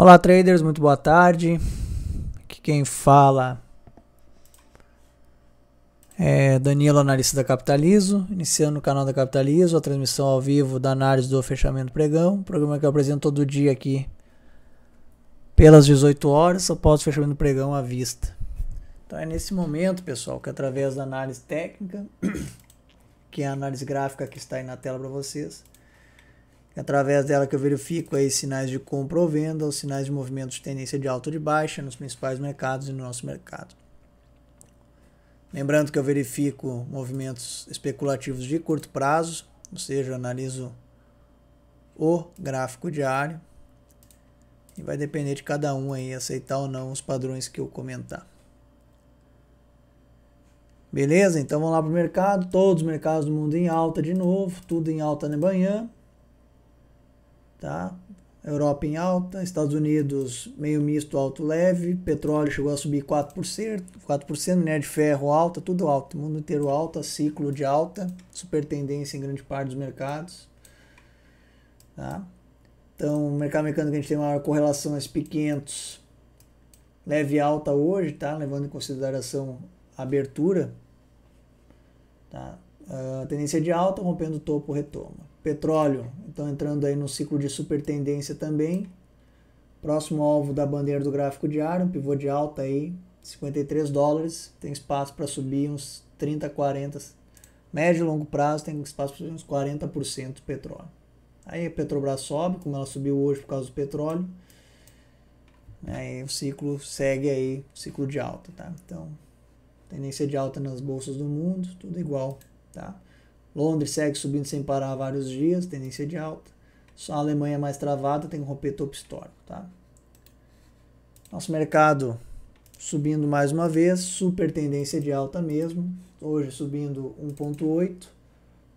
Olá, traders, muito boa tarde. Aqui quem fala é Danilo, analista da Capitalizo, iniciando o canal da Capitalizo, a transmissão ao vivo da análise do fechamento pregão, programa que eu apresento todo dia aqui pelas 18 horas, após o fechamento pregão à vista. Então é nesse momento, pessoal, que através da análise técnica, que é a análise gráfica que está aí na tela para vocês, é através dela que eu verifico aí sinais de compra ou venda, os sinais de movimentos de tendência de alta ou de baixa nos principais mercados e no nosso mercado. Lembrando que eu verifico movimentos especulativos de curto prazo, ou seja, analiso o gráfico diário e vai depender de cada um aí aceitar ou não os padrões que eu comentar. Beleza? Então vamos lá para o mercado. Todos os mercados do mundo em alta de novo, tudo em alta na manhã tá? Europa em alta, Estados Unidos meio misto, alto leve, petróleo chegou a subir 4%, 4% minério de ferro alta, tudo alto, o mundo inteiro alta, ciclo de alta, super tendência em grande parte dos mercados. Tá? Então, o mercado mecânico a gente tem uma correlação SP500 leve alta hoje, tá? levando em consideração a abertura. Tá? Uh, tendência de alta, rompendo o topo, retoma petróleo, então entrando aí no ciclo de super tendência também. Próximo alvo da bandeira do gráfico diário, um pivô de alta aí, 53 dólares, tem espaço para subir uns 30, 40, médio e longo prazo tem espaço para subir uns 40% petróleo. Aí a Petrobras sobe, como ela subiu hoje por causa do petróleo. Né, aí o ciclo segue aí, ciclo de alta, tá? Então, tendência de alta nas bolsas do mundo, tudo igual, tá? Londres segue subindo sem parar há vários dias, tendência de alta. Só a Alemanha é mais travada tem que romper topo histórico, tá? Nosso mercado subindo mais uma vez, super tendência de alta mesmo. Hoje subindo 1.8,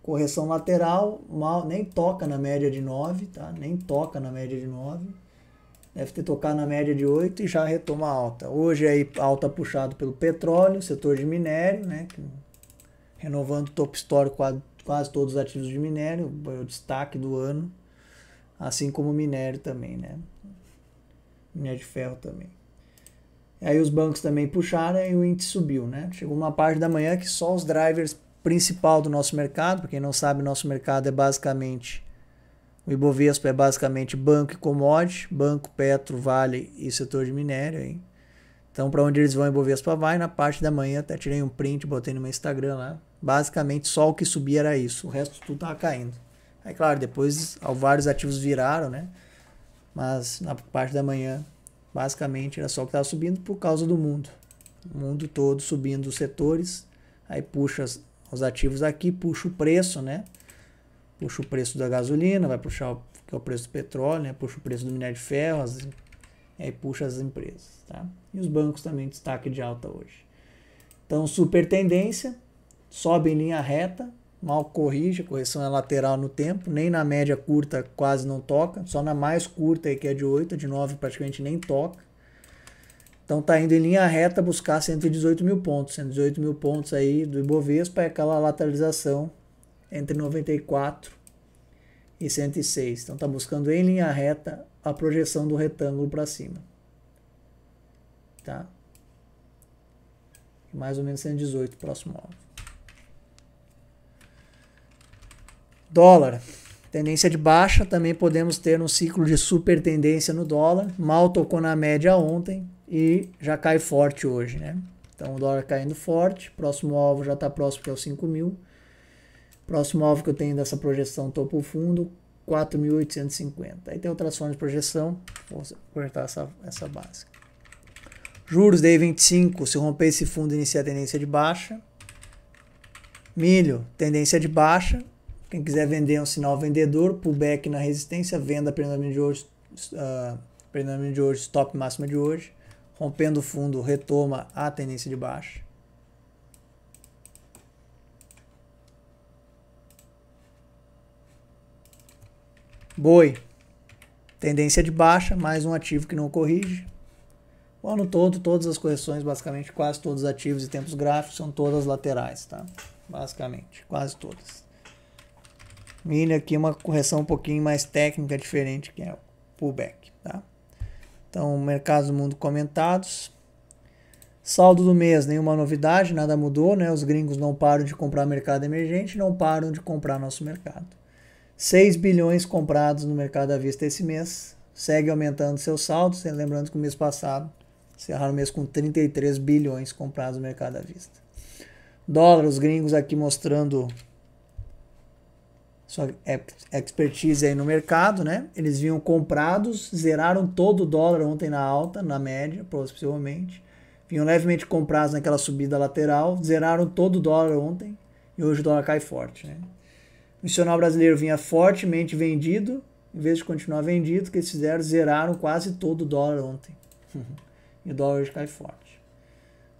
correção lateral, mal, nem toca na média de 9, tá? Nem toca na média de 9. Deve ter tocado na média de 8 e já retoma alta. Hoje aí é alta puxado pelo petróleo, setor de minério, né? Renovando top topo histórico há quase todos os ativos de minério, é o destaque do ano, assim como o minério também, né? Minério de ferro também. E aí os bancos também puxaram e o índice subiu, né? Chegou uma parte da manhã que só os drivers principal do nosso mercado, para quem não sabe, nosso mercado é basicamente o Ibovespa é basicamente banco e commodity, banco, petro, vale e setor de minério, hein? Então, para onde eles vão é envolver as vai na parte da manhã, até tirei um print, botei no meu Instagram lá. Basicamente, só o que subia era isso, o resto tudo tava caindo. Aí, claro, depois vários ativos viraram, né? Mas na parte da manhã, basicamente era só o que estava subindo por causa do mundo. O mundo todo subindo os setores, aí puxa os ativos aqui, puxa o preço, né? Puxa o preço da gasolina, vai puxar o, que é o preço do petróleo, né? puxa o preço do minério de ferro, as é, puxa as empresas. Tá? E os bancos também destaque de alta hoje. Então, super tendência, sobe em linha reta, mal corrige, a correção é lateral no tempo, nem na média curta quase não toca, só na mais curta aí, que é de 8, de 9 praticamente nem toca. Então tá indo em linha reta buscar 118 mil pontos. 118 mil pontos aí do Ibovespa é aquela lateralização entre 94 e 106. Então tá buscando em linha reta a projeção do retângulo para cima. Tá? Mais ou menos 118, próximo alvo. Dólar. Tendência de baixa, também podemos ter um ciclo de super tendência no dólar. Mal tocou na média ontem e já cai forte hoje, né? Então o dólar caindo forte, próximo alvo já está próximo que é o 5 mil. Próximo alvo que eu tenho dessa projeção topo fundo, 4.850. Aí tem alterações de projeção, vou cortar essa, essa básica. Juros daí 25, se romper esse fundo, inicia tendência de baixa. Milho, tendência de baixa. Quem quiser vender é um sinal vendedor, pullback na resistência, venda prenome de hoje, uh, de hoje, stop máxima de hoje. Rompendo o fundo, retoma a tendência de baixa. Boi. Tendência de baixa, mais um ativo que não corrige. O ano todo, todas as correções, basicamente quase todos os ativos e tempos gráficos são todas laterais, tá? Basicamente, quase todas. Mini aqui uma correção um pouquinho mais técnica, diferente, que é o pullback, tá? Então, mercados do mundo comentados. Saldo do mês, nenhuma novidade, nada mudou, né? Os gringos não param de comprar mercado emergente, não param de comprar nosso mercado. 6 bilhões comprados no mercado à vista esse mês, segue aumentando seus saldos, lembrando que o mês passado encerraram o mês com 33 bilhões comprados no mercado à vista. Dólar, os gringos aqui mostrando sua expertise aí no mercado, né? Eles vinham comprados, zeraram todo o dólar ontem na alta, na média, possivelmente. Vinham levemente comprados naquela subida lateral, zeraram todo o dólar ontem e hoje o dólar cai forte, né? nacional brasileiro vinha fortemente vendido, em vez de continuar vendido, que eles fizeram, zeraram quase todo o dólar ontem. e o dólar hoje cai forte.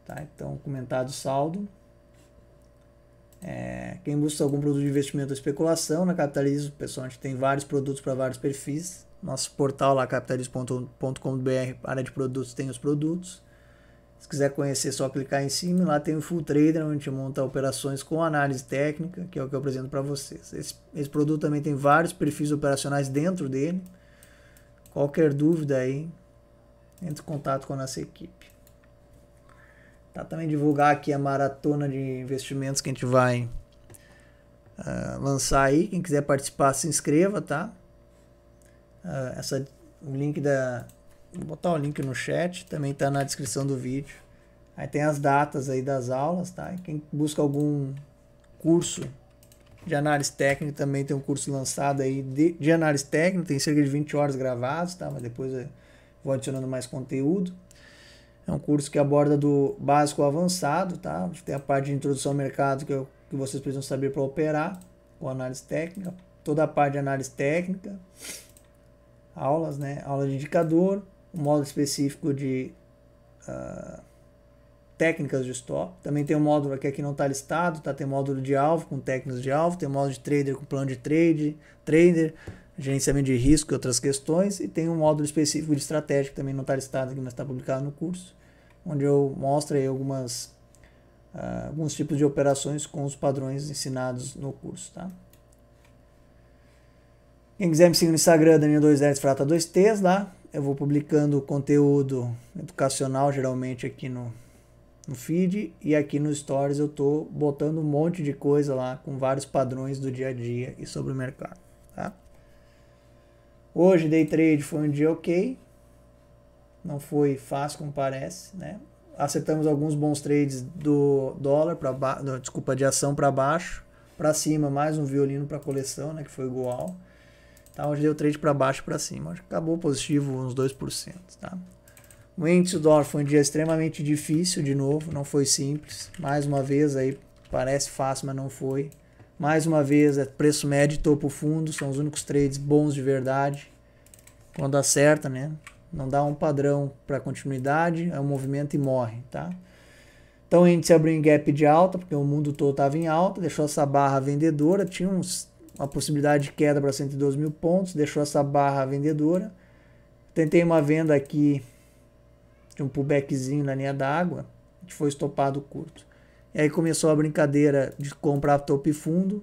Tá? Então, comentado o saldo. É, quem busca algum produto de investimento ou especulação na Capitalismo, pessoal, a gente tem vários produtos para vários perfis. Nosso portal lá, capitalismo.com.br, área de produtos, tem os produtos. Se quiser conhecer, é só clicar em cima. Lá tem o Full Trader, onde monta operações com análise técnica, que é o que eu apresento para vocês. Esse, esse produto também tem vários perfis operacionais dentro dele. Qualquer dúvida aí, entre em contato com a nossa equipe. Tá, também divulgar aqui a maratona de investimentos que a gente vai uh, lançar aí. Quem quiser participar, se inscreva, tá? Uh, essa, o link da, Vou botar o link no chat, também está na descrição do vídeo. Aí tem as datas aí das aulas, tá? E quem busca algum curso de análise técnica também tem um curso lançado aí de, de análise técnica, tem cerca de 20 horas gravadas, tá? Mas depois eu vou adicionando mais conteúdo. É um curso que aborda do básico ao avançado, tá? Tem a parte de introdução ao mercado que, eu, que vocês precisam saber para operar, com análise técnica, toda a parte de análise técnica, aulas, né? Aula de indicador, um modo específico de uh, técnicas de stop. Também tem um módulo que aqui não está listado, tá? Tem módulo de alvo com técnicas de alvo, tem módulo de trader com plano de trade, trader, gerenciamento de risco e outras questões, e tem um módulo específico de estratégia que também não está listado aqui, mas está publicado no curso, onde eu mostro aí algumas uh, alguns tipos de operações com os padrões ensinados no curso, tá? Quem quiser me seguir no Instagram, daniel 2 s Frata 2Ts lá, eu vou publicando conteúdo educacional geralmente aqui no, no feed e aqui no Stories eu tô botando um monte de coisa lá com vários padrões do dia a dia e sobre o mercado, tá? Hoje day trade foi um dia ok, não foi fácil como parece, né? Acertamos alguns bons trades do dólar para baixo, desculpa, de ação para baixo, para cima mais um violino para coleção, né, que foi igual. Tá? Onde deu trade para baixo para cima. acabou positivo uns 2%. Tá? O índice do dólar foi um dia extremamente difícil de novo, não foi simples. Mais uma vez aí parece fácil, mas não foi. Mais uma vez é preço médio topo fundo, são os únicos trades bons de verdade. Quando acerta, né? Não dá um padrão para continuidade, é um movimento e morre, tá? Então o índice abriu em gap de alta, porque o mundo todo estava em alta, deixou essa barra vendedora, tinha uns uma possibilidade de queda para 112 mil pontos, deixou essa barra vendedora. Tentei uma venda aqui de um pullbackzinho na linha d'água, a foi estopado curto. E aí começou a brincadeira de comprar top e fundo.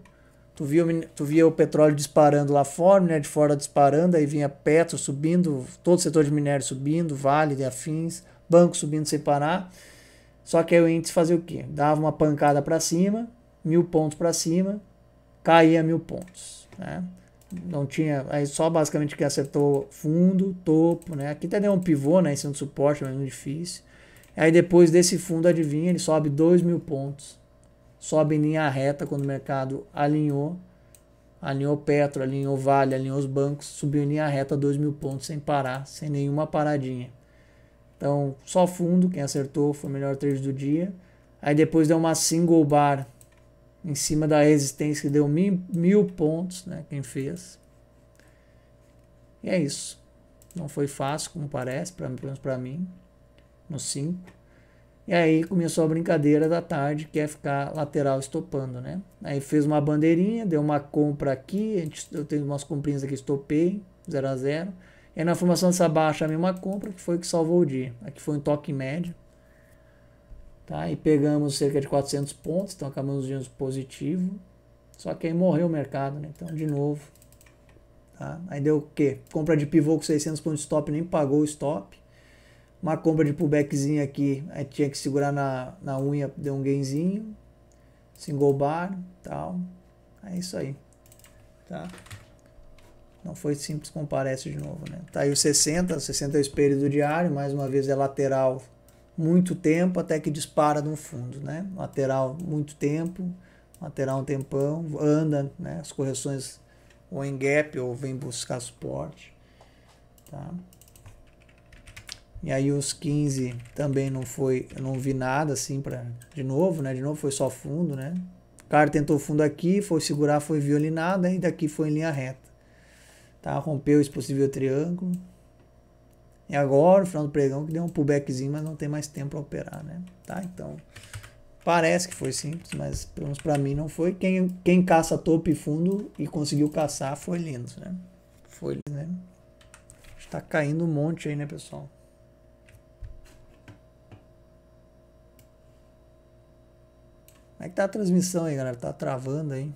Tu via, tu via o petróleo disparando lá fora, minério de fora disparando, aí vinha Petro subindo, todo o setor de minério subindo, Vale e afins, banco subindo sem parar. Só que aí o índice fazia o quê? Dava uma pancada para cima, mil pontos para cima, caía mil pontos. Né? Não tinha, aí só basicamente que acertou fundo, topo, né? Aqui até deu um pivô, né? Em cima do suporte, mas muito é difícil. Aí depois desse fundo, adivinha, ele sobe dois mil pontos. Sobe em linha reta quando o mercado alinhou. Alinhou Petro, alinhou Vale, alinhou os bancos. Subiu em linha reta dois mil pontos sem parar, sem nenhuma paradinha. Então, só fundo, quem acertou foi o melhor trade do dia. Aí depois deu uma single bar em cima da resistência que deu mil, mil pontos, né? Quem fez. E é isso. Não foi fácil, como parece, pra, pelo menos para mim, no 5. E aí começou a brincadeira da tarde, que é ficar lateral estopando, né? Aí fez uma bandeirinha, deu uma compra aqui, a gente, eu tenho umas comprinhas aqui, estopei, 0 a 0 E na formação dessa baixa, a mesma compra, que foi o que salvou o dia. Aqui foi um toque médio. Tá? E pegamos cerca de 400 pontos, então acabamos de positivo. Só que aí morreu o mercado, né? Então, de novo. Tá? Aí deu o quê? Compra de pivô com 600 pontos de stop, nem pagou o stop. Uma compra de pullbackzinho aqui, aí tinha que segurar na, na unha, deu um gainzinho. Single bar, tal. É isso aí. Tá? Não foi simples, comparece de novo, né? Tá aí o 60, 60 é o espelho do diário, mais uma vez é lateral muito tempo até que dispara no fundo, né? Lateral muito tempo, lateral um tempão, anda, né? As correções ou em gap ou vem buscar suporte, tá? E aí os 15 também não foi, eu não vi nada assim para de novo, né? De novo foi só fundo, né? O cara tentou fundo aqui, foi segurar, foi violinado, né? e daqui foi em linha reta. Tá? Rompeu esse possível triângulo. E é agora, no final do pregão, que deu um pullbackzinho, mas não tem mais tempo para operar, né? Tá? Então, parece que foi simples, mas pelo menos para mim não foi. Quem, quem caça topo e fundo e conseguiu caçar foi lindo, né? Foi, né? Está caindo um monte aí, né, pessoal? Como é que tá a transmissão aí, galera? Tá travando aí.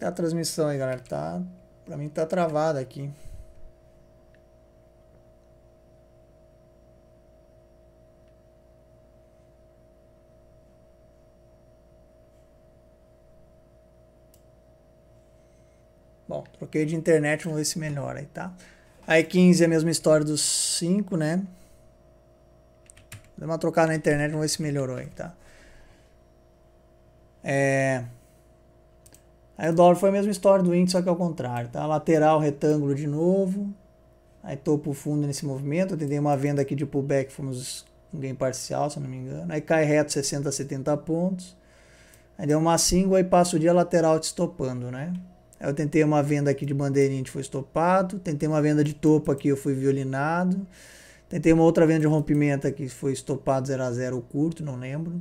tá a transmissão aí, galera? Tá, pra mim tá travada aqui. Bom, troquei de internet, vamos ver se melhora aí, tá? Aí 15 é a mesma história dos 5, né? Vamos uma trocada na internet, vamos ver se melhorou aí, tá? É... Aí o dólar foi a mesma história do índice, só que ao contrário, tá? Lateral, retângulo de novo. Aí topo fundo nesse movimento, eu tentei uma venda aqui de pullback, fomos um ganho parcial, se não me engano. Aí cai reto 60, 70 pontos. Aí deu uma single, e passa o dia lateral te estopando, né? Aí eu tentei uma venda aqui de bandeirinha, foi estopado. Tentei uma venda de topo aqui, eu fui violinado. Tentei uma outra venda de rompimento aqui, foi estopado 0 a 0 curto, não lembro.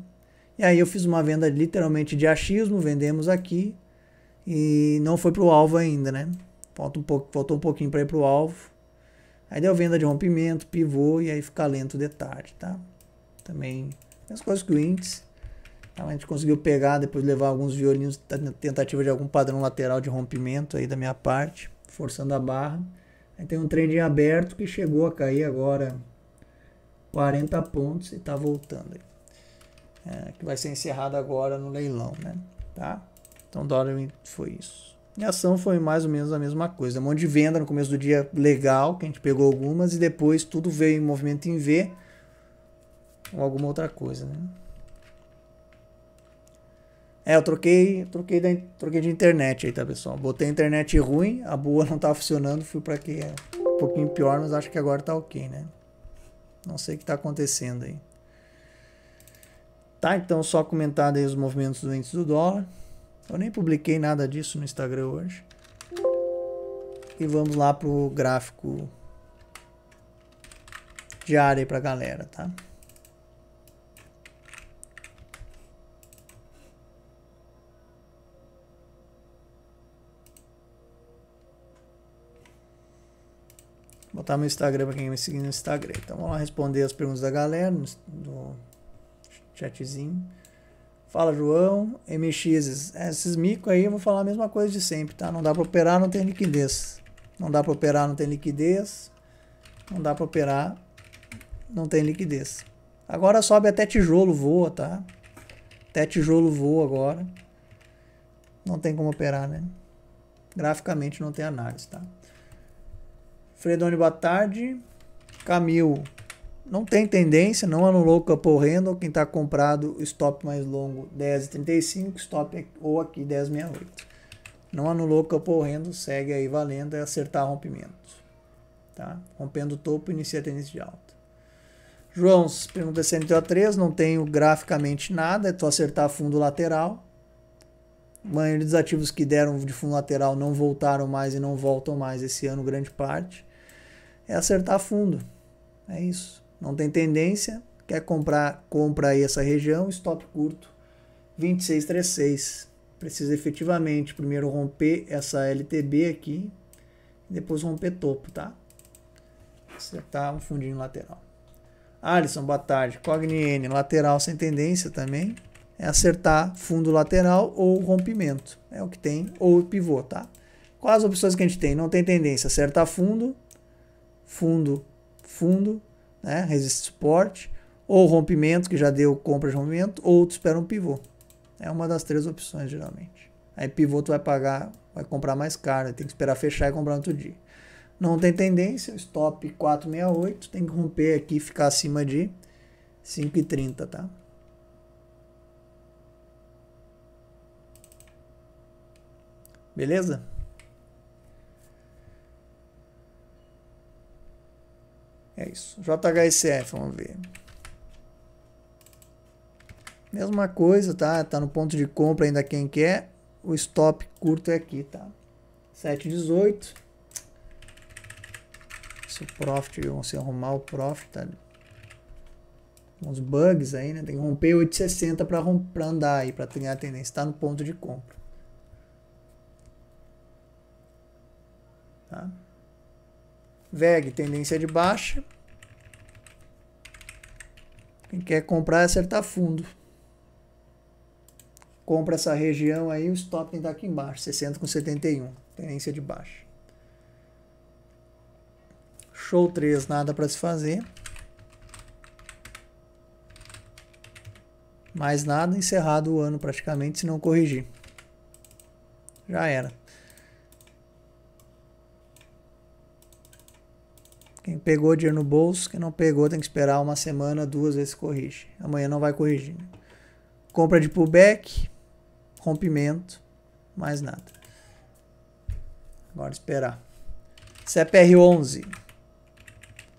E aí eu fiz uma venda literalmente de achismo, vendemos aqui. E não foi pro alvo ainda, né? Falta um pouco, faltou um pouquinho para ir pro alvo. Aí deu venda de rompimento, pivô e aí fica lento de tarde, tá? Também as coisas que o índice. Tá? A gente conseguiu pegar, depois levar alguns violinos, tentativa de algum padrão lateral de rompimento aí da minha parte, forçando a barra. Aí tem um trendinho aberto que chegou a cair agora 40 pontos e tá voltando aí. É, que vai ser encerrado agora no leilão, né? Tá? Então dólar foi isso. E a ação foi mais ou menos a mesma coisa. Um monte de venda no começo do dia legal, que a gente pegou algumas, e depois tudo veio em movimento em V ou alguma outra coisa, né? É, eu troquei, troquei, da, troquei de internet aí, tá, pessoal? Botei a internet ruim, a boa não tava tá funcionando, fui pra que é um pouquinho pior, mas acho que agora tá ok, né? Não sei o que tá acontecendo aí. Tá, então só comentado aí os movimentos do índice do dólar. Eu nem publiquei nada disso no Instagram hoje. E vamos lá pro gráfico diário aí pra galera, tá? Vou botar meu Instagram para quem me seguir no Instagram. Então vamos lá responder as perguntas da galera no chatzinho. Fala, João, MX. Esses micos aí eu vou falar a mesma coisa de sempre, tá? Não dá para operar, não tem liquidez. Não dá para operar, não tem liquidez. Não dá para operar, não tem liquidez. Agora sobe até tijolo voa, tá? Até tijolo voa agora. Não tem como operar, né? Graficamente não tem análise, tá? Fredone boa tarde. Camil, não tem tendência, não anulou o campo random. Quem está comprado, stop mais longo 10,35, stop ou aqui 10,68. Não anulou o campo random, segue aí valendo, é acertar rompimento Tá? Rompendo o topo, inicia a tendência de alta. João, pergunta CNTO3, é não tenho graficamente nada, é só acertar fundo lateral. A maioria dos ativos que deram de fundo lateral não voltaram mais e não voltam mais esse ano, grande parte. É acertar fundo. É isso não tem tendência, quer comprar, compra aí essa região, stop curto 2636. Precisa efetivamente primeiro romper essa LTB aqui, depois romper topo, tá? Acertar um fundinho lateral. Alisson, boa tarde. Cogniene, lateral sem tendência também. É acertar fundo lateral ou rompimento. É o que tem, ou pivô, tá? Quais as opções que a gente tem? Não tem tendência. Acertar fundo, fundo, fundo, né? resiste suporte, ou rompimento, que já deu compra de rompimento, ou tu espera um pivô. É uma das três opções, geralmente. Aí pivô tu vai pagar, vai comprar mais caro, tem que esperar fechar e comprar no outro dia. Não tem tendência, stop 468, tem que romper aqui e ficar acima de 5,30, tá? Beleza? É isso. JHSF, vamos ver. Mesma coisa, tá? Tá no ponto de compra ainda quem quer. O stop curto é aqui, tá? 7,18. Se o profit, vão se arrumar o profit, tá? Uns bugs aí, né? Tem que romper 8,60 para romper andar aí, para ganhar a tendência. Tá no ponto de compra. Tá? VEG, tendência de baixa. Quem quer comprar é acertar fundo. Compra essa região aí, o stop tem tá aqui embaixo, 60 com 71, tendência de baixa. Show 3, nada para se fazer. Mais nada, encerrado o ano praticamente, se não corrigir. Já era. pegou dinheiro no bolso, quem não pegou tem que esperar uma semana, duas vezes corrige. Amanhã não vai corrigir. Né? Compra de pullback, rompimento, mais nada. Agora esperar. CPR11.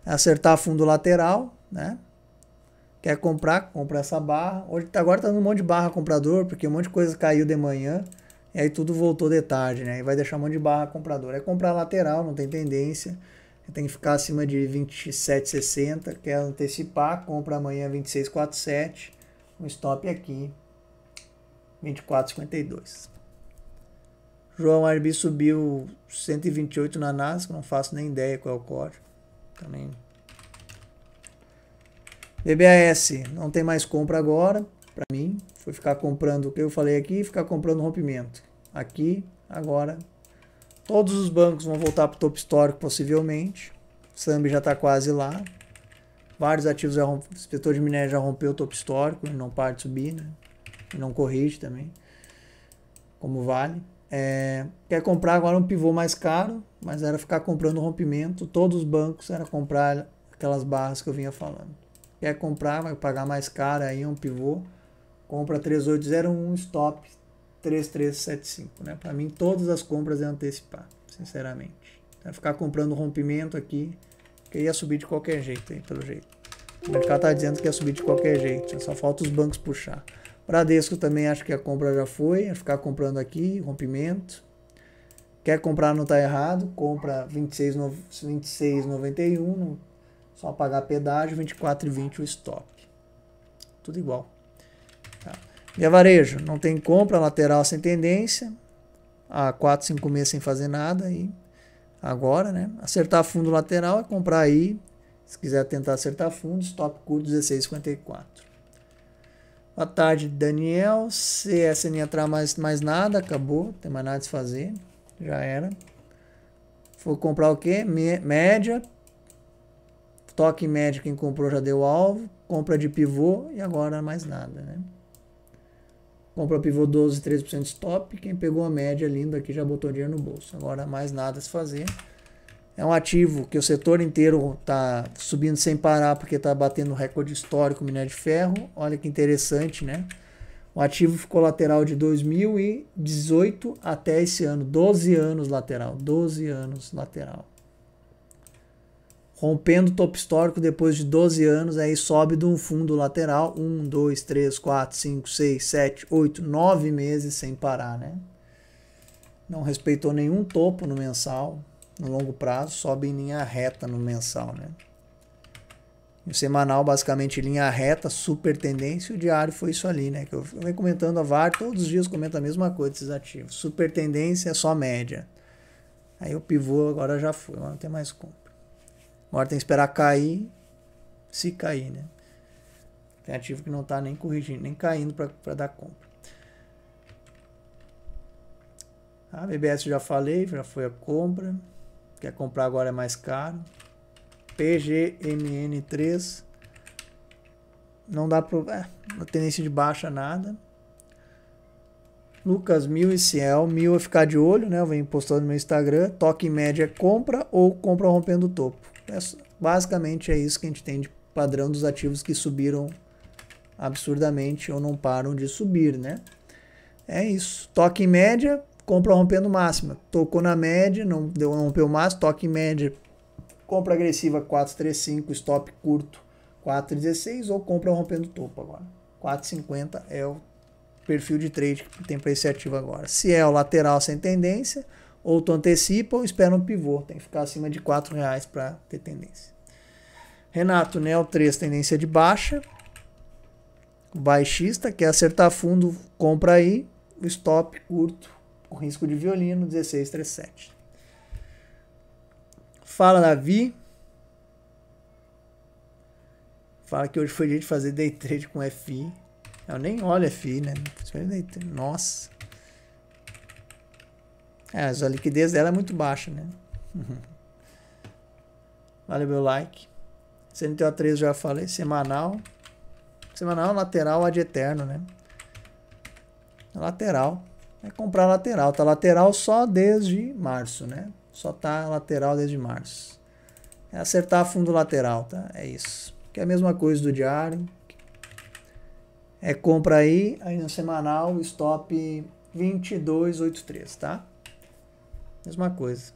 É acertar fundo lateral, né? Quer comprar, compra essa barra. Hoje, agora tá um monte de barra comprador, porque um monte de coisa caiu de manhã. E aí tudo voltou de tarde, né? E vai deixar um monte de barra comprador. É comprar lateral, não tem tendência tem que ficar acima de 27,60, quer antecipar, compra amanhã 26,47, um stop aqui 24,52. João Arbi subiu 128 na Nasdaq, não faço nem ideia qual é o código. Também. BBAS, não tem mais compra agora, para mim. Foi ficar comprando o que eu falei aqui, ficar comprando rompimento. Aqui, agora, Todos os bancos vão voltar para o topo histórico, possivelmente. Samba já está quase lá. Vários ativos, já romp... o setor de minério já rompeu o topo histórico, não parte subir, né? E não corrige também, como vale. É... quer comprar agora um pivô mais caro, mas era ficar comprando rompimento. Todos os bancos era comprar aquelas barras que eu vinha falando. Quer comprar, vai pagar mais caro aí um pivô. Compra 3801, stop 3375, né? Para mim todas as compras é antecipar, sinceramente. Vai é ficar comprando rompimento aqui, que ia subir de qualquer jeito aí, pelo jeito. O mercado tá dizendo que ia subir de qualquer jeito, só falta os bancos puxar. Bradesco também acho que a compra já foi, vai é ficar comprando aqui, rompimento. Quer comprar não tá errado, compra 26,91, 26, 91, só pagar pedágio, 24,20 o stop. Tudo igual. Via é varejo, não tem compra, lateral sem tendência, há 4, 5 meses sem fazer nada e agora, né? Acertar fundo lateral é comprar aí, se quiser tentar acertar fundo, stop curto 16,54. Boa tarde, Daniel. CSN entrar mais, mais nada, acabou, não tem mais nada de fazer, já era. Foi comprar o quê? Média. Toque médio quem comprou já deu alvo, compra de pivô e agora mais nada, né? Compra pivô 12, 13% stop. Quem pegou a média linda aqui já botou dinheiro no bolso. Agora mais nada a se fazer. É um ativo que o setor inteiro está subindo sem parar porque está batendo recorde histórico minério de ferro. Olha que interessante, né? O ativo ficou lateral de 2018 até esse ano, 12 anos lateral, 12 anos lateral rompendo o topo histórico depois de 12 anos, aí sobe de um fundo lateral, 1, 2, 3, 4, 5, 6, 7, 8, 9 meses sem parar, né? Não respeitou nenhum topo no mensal, no longo prazo, sobe em linha reta no mensal, né? E o semanal, basicamente, linha reta, super tendência, e o diário foi isso ali, né? Que eu venho comentando a VAR, todos os dias comenta a mesma coisa esses ativos. Super tendência é só média. Aí o pivô agora já foi, não tem mais como. Agora tem que esperar cair, se cair, né? Tem ativo que não está nem corrigindo, nem caindo para dar compra. A BBS já falei, já foi a compra. Quer comprar agora é mais caro. PGMN3. Não dá para... É, tendência de baixa nada. Lucas Mil e Ciel. Mil eu ficar de olho, né? Eu venho postando no meu Instagram. Toque em média é compra ou compra rompendo o topo. É basicamente é isso que a gente tem de padrão dos ativos que subiram absurdamente ou não param de subir, né? É isso. Toque em média, compra rompendo máxima. Tocou na média, não deu não rompeu máximo, toque em média. Compra agressiva 435, stop curto 416 ou compra rompendo topo agora. 450 é o perfil de trade que tem para esse ativo agora. Se é o lateral sem tendência, ou tu antecipa ou espera um pivô. Tem que ficar acima de 4 reais para ter tendência. Renato, Neo né, 3, tendência de baixa. Baixista, quer acertar fundo, compra aí. Stop curto, com risco de violino, 1637. Fala, Davi. Fala que hoje foi dia de fazer day trade com FI. Eu nem olho FI, né? Nossa. É, a liquidez dela é muito baixa, né? Valeu meu like. CNTO3 já falei, semanal. Semanal, lateral, ad eterno, né? Lateral. É comprar lateral. Tá lateral só desde março, né? Só tá lateral desde março. É acertar fundo lateral, tá? É isso. Que é a mesma coisa do diário. É compra aí, aí no semanal, stop 22,83, tá? Mesma coisa.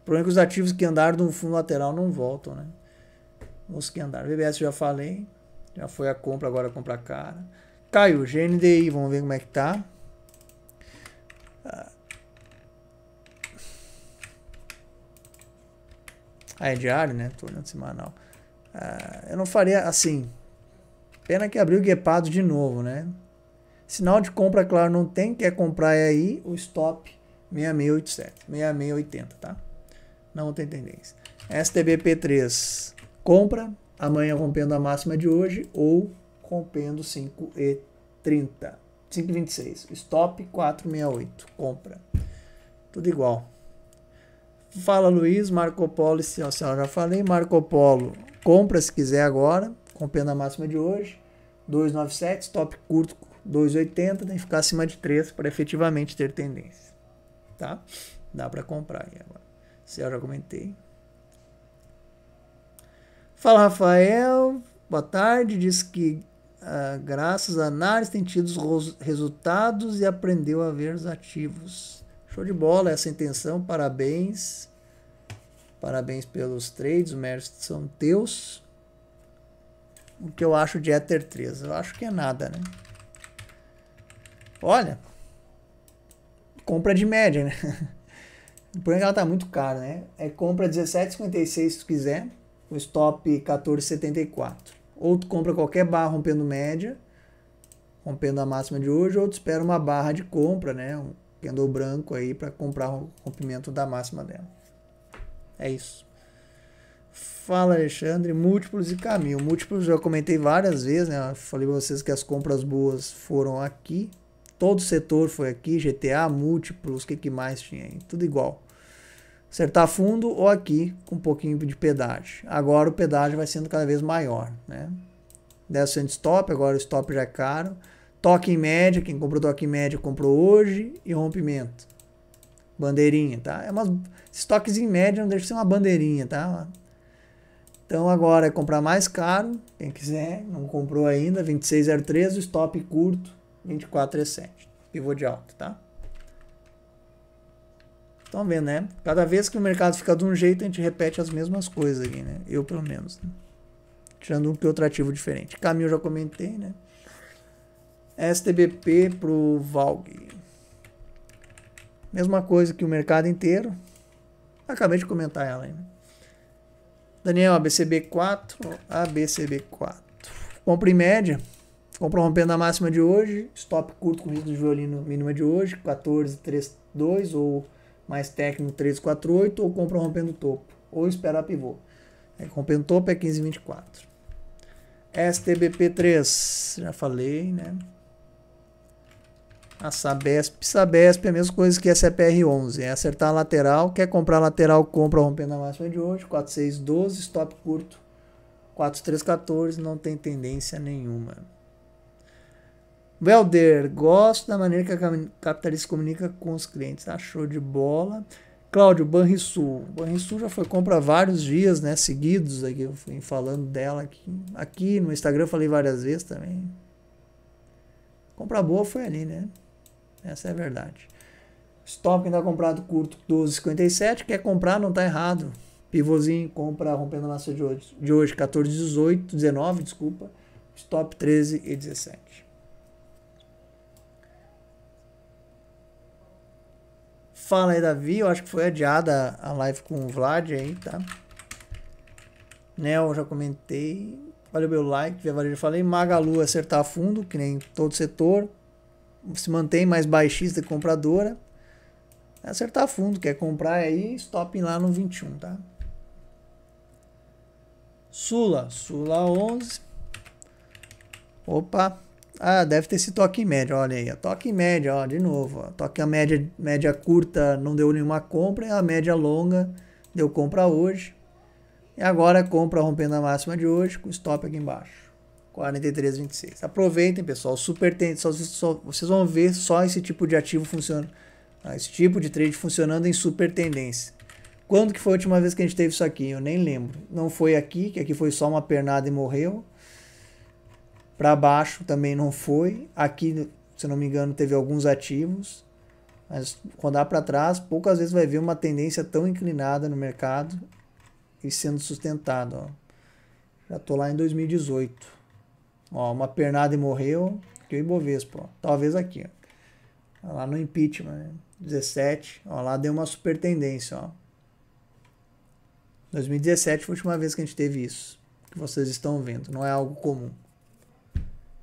O problema é que os ativos que andaram no fundo lateral não voltam, né? Os que andaram. BBS já falei. Já foi a compra, agora a cara. Caiu. GNDI, vamos ver como é que tá. Ah. ah, é diário, né? Tô olhando semanal. Ah, eu não faria assim. Pena que abriu o guepado de novo, né? Sinal de compra, claro, não tem. Quer comprar é aí o stop 6687, 6680, tá? Não tem tendência. STBP3 compra, amanhã rompendo a máxima de hoje ou rompendo 5,30. 5,26. Stop 468. Compra. Tudo igual. Fala Luiz, Marco Polo, se eu já falei, Marco Polo, compra se quiser agora, comprando a máxima de hoje, 297, stop curto 280, tem que ficar acima de 3 para efetivamente ter tendência tá? Dá para comprar agora? Se eu já comentei. Fala, Rafael. Boa tarde. Diz que ah, graças a análise tem tido os resultados e aprendeu a ver os ativos. Show de bola essa intenção. Parabéns. Parabéns pelos trades. Os méritos são teus. O que eu acho de Ether 3? Eu acho que é nada, né? Olha, compra de média, né? O problema é que ela tá muito cara, né? É compra 17,56 se tu quiser, o stop 14,74. Ou tu compra qualquer barra rompendo média, rompendo a máxima de hoje, ou tu espera uma barra de compra, né? Um candle branco aí para comprar o rompimento da máxima dela. É isso. Fala Alexandre, múltiplos e caminho. Múltiplos já comentei várias vezes, né? Eu falei pra vocês que as compras boas foram aqui, Todo setor foi aqui, GTA, múltiplos, o que, que mais tinha aí? Tudo igual. Acertar fundo ou aqui com um pouquinho de pedágio. Agora o pedágio vai sendo cada vez maior, né? 10% stop, agora o stop já é caro. Toque em média, quem comprou toque em média comprou hoje. E rompimento. Bandeirinha, tá? É umas, esses toques em média não deixa de ser uma bandeirinha, tá? Então agora é comprar mais caro, quem quiser, não comprou ainda, 26,03, o stop curto, 24 E7. É Pivô de alta, tá? Estão vendo, né? Cada vez que o mercado fica de um jeito, a gente repete as mesmas coisas aqui, né? Eu, pelo menos. Né? Tirando um que outro ativo diferente. Caminho eu já comentei, né? STBP pro Valg. Mesma coisa que o mercado inteiro. Acabei de comentar ela aí. Né? Daniel, ABCB4, ABCB4. Compra em média, rompendo a máxima de hoje, stop curto com risco de violino mínima de hoje, 2, ou mais técnico 8, ou compra rompendo topo, ou esperar pivô. Aí, é, rompendo topo é 24. STBP3, já falei, né? A Sabesp, Sabesp é a mesma coisa que a CPR11, é acertar a lateral, quer comprar lateral, compra rompendo a máxima de hoje, 12, stop curto, 14, não tem tendência nenhuma. Welder, gosto da maneira que a Capitalista comunica com os clientes. Tá show de bola. Cláudio, Banrisul. Banrisul já foi compra vários dias, né? Seguidos aqui. Eu fui falando dela aqui. Aqui no Instagram falei várias vezes também. Compra boa foi ali, né? Essa é a verdade. Stop ainda comprado curto 12,57. Quer comprar, não tá errado. Pivôzinho compra rompendo a massa de hoje, de hoje 14,18, 19, desculpa. Stop 13 e 17. Fala aí, Davi. Eu acho que foi adiada a live com o Vlad aí, tá? Né, já comentei. Valeu meu like, já valeu, falei. Magalu acertar fundo, que nem todo setor. Se mantém mais baixista que compradora. Acertar fundo, quer comprar aí, stop lá no 21, tá? Sula, Sula 11. Opa, ah, deve ter esse toque em média, olha aí, a toque média, ó, de novo, ó, toque a média, média curta não deu nenhuma compra, e a média longa deu compra hoje. E agora compra rompendo a máxima de hoje, com stop aqui embaixo, 43,26. Aproveitem, pessoal, super tente, só, só, vocês vão ver só esse tipo de ativo funcionando, ah, esse tipo de trade funcionando em super tendência. Quando que foi a última vez que a gente teve isso aqui? Eu nem lembro. Não foi aqui, que aqui foi só uma pernada e morreu. Para baixo também não foi. Aqui, se não me engano, teve alguns ativos. Mas quando dá para trás, poucas vezes vai ver uma tendência tão inclinada no mercado e sendo sustentado. Ó. Já estou lá em 2018. Ó, uma pernada e morreu. Que o Ibovespa, ó. talvez aqui. Ó. Tá lá no impeachment, né? 17. Ó, lá deu uma super tendência. Ó. 2017 foi a última vez que a gente teve isso. Que vocês estão vendo. Não é algo comum.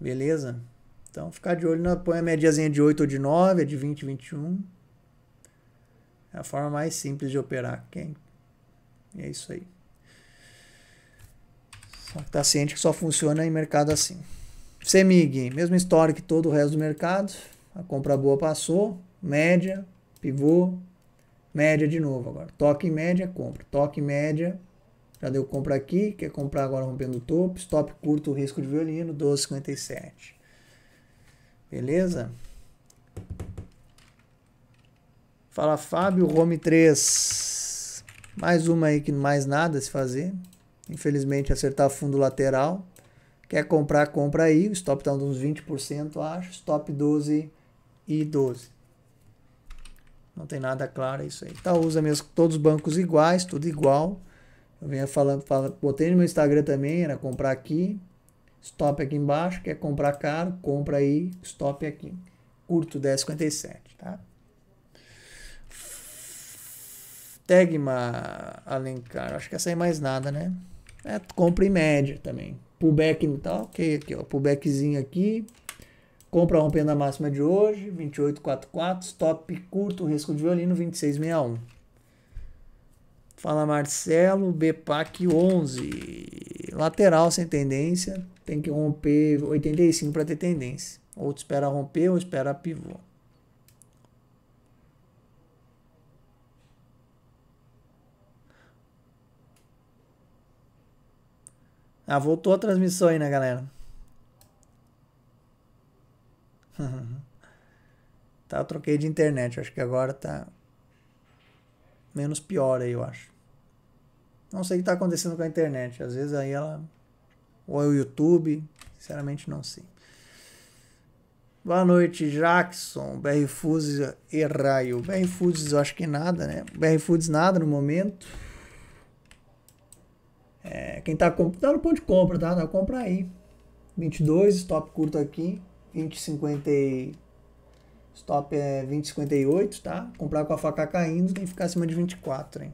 Beleza? Então, ficar de olho, na, põe a médiazinha de 8 ou de 9, a de 20, 21. É a forma mais simples de operar. Quem? E é isso aí. Só que tá ciente que só funciona em mercado assim. CEMIG, mesma história que todo o resto do mercado. A compra boa passou, média, pivô, média de novo agora. Toque em média, compra. Toque em média, já deu compra aqui, quer comprar agora rompendo o topo, stop curto, risco de violino, 12,57. Beleza? Fala Fábio, Rome 3. Mais uma aí que mais nada se fazer. Infelizmente acertar fundo lateral. Quer comprar, compra aí. O stop está uns 20%, acho. Stop 12 e 12. Não tem nada claro é isso aí. usa mesmo, todos os bancos iguais, tudo igual. Eu vinha falando, falando, botei no meu Instagram também, era comprar aqui, stop aqui embaixo, quer comprar caro, compra aí, stop aqui. Curto 1057, tá? Tegma Alencar, acho que essa aí é mais nada, né? É, compra em média também. Pullback, tá ok, aqui ó, pullbackzinho aqui. Compra rompendo a máxima de hoje, 28,44, stop curto, risco de violino, 26,61. Fala Marcelo, BPAC 11. Lateral sem tendência, tem que romper 85 para ter tendência. Ou espera romper ou espera pivô. Ah, voltou a transmissão aí, né, galera? tá, eu troquei de internet, acho que agora tá menos pior aí, eu acho. Não sei o que está acontecendo com a internet. Às vezes aí ela. Ou é o YouTube. Sinceramente, não sei. Boa noite, Jackson. BR Foods e Raio. BR Foods, eu acho que nada, né? BR Foods, nada no momento. É, quem tá comprando, tá no ponto de compra, tá? Tá, compra aí. 22, stop curto aqui. 20, Stop é 20,58, tá? Comprar com a faca caindo, tem que ficar acima de 24, hein?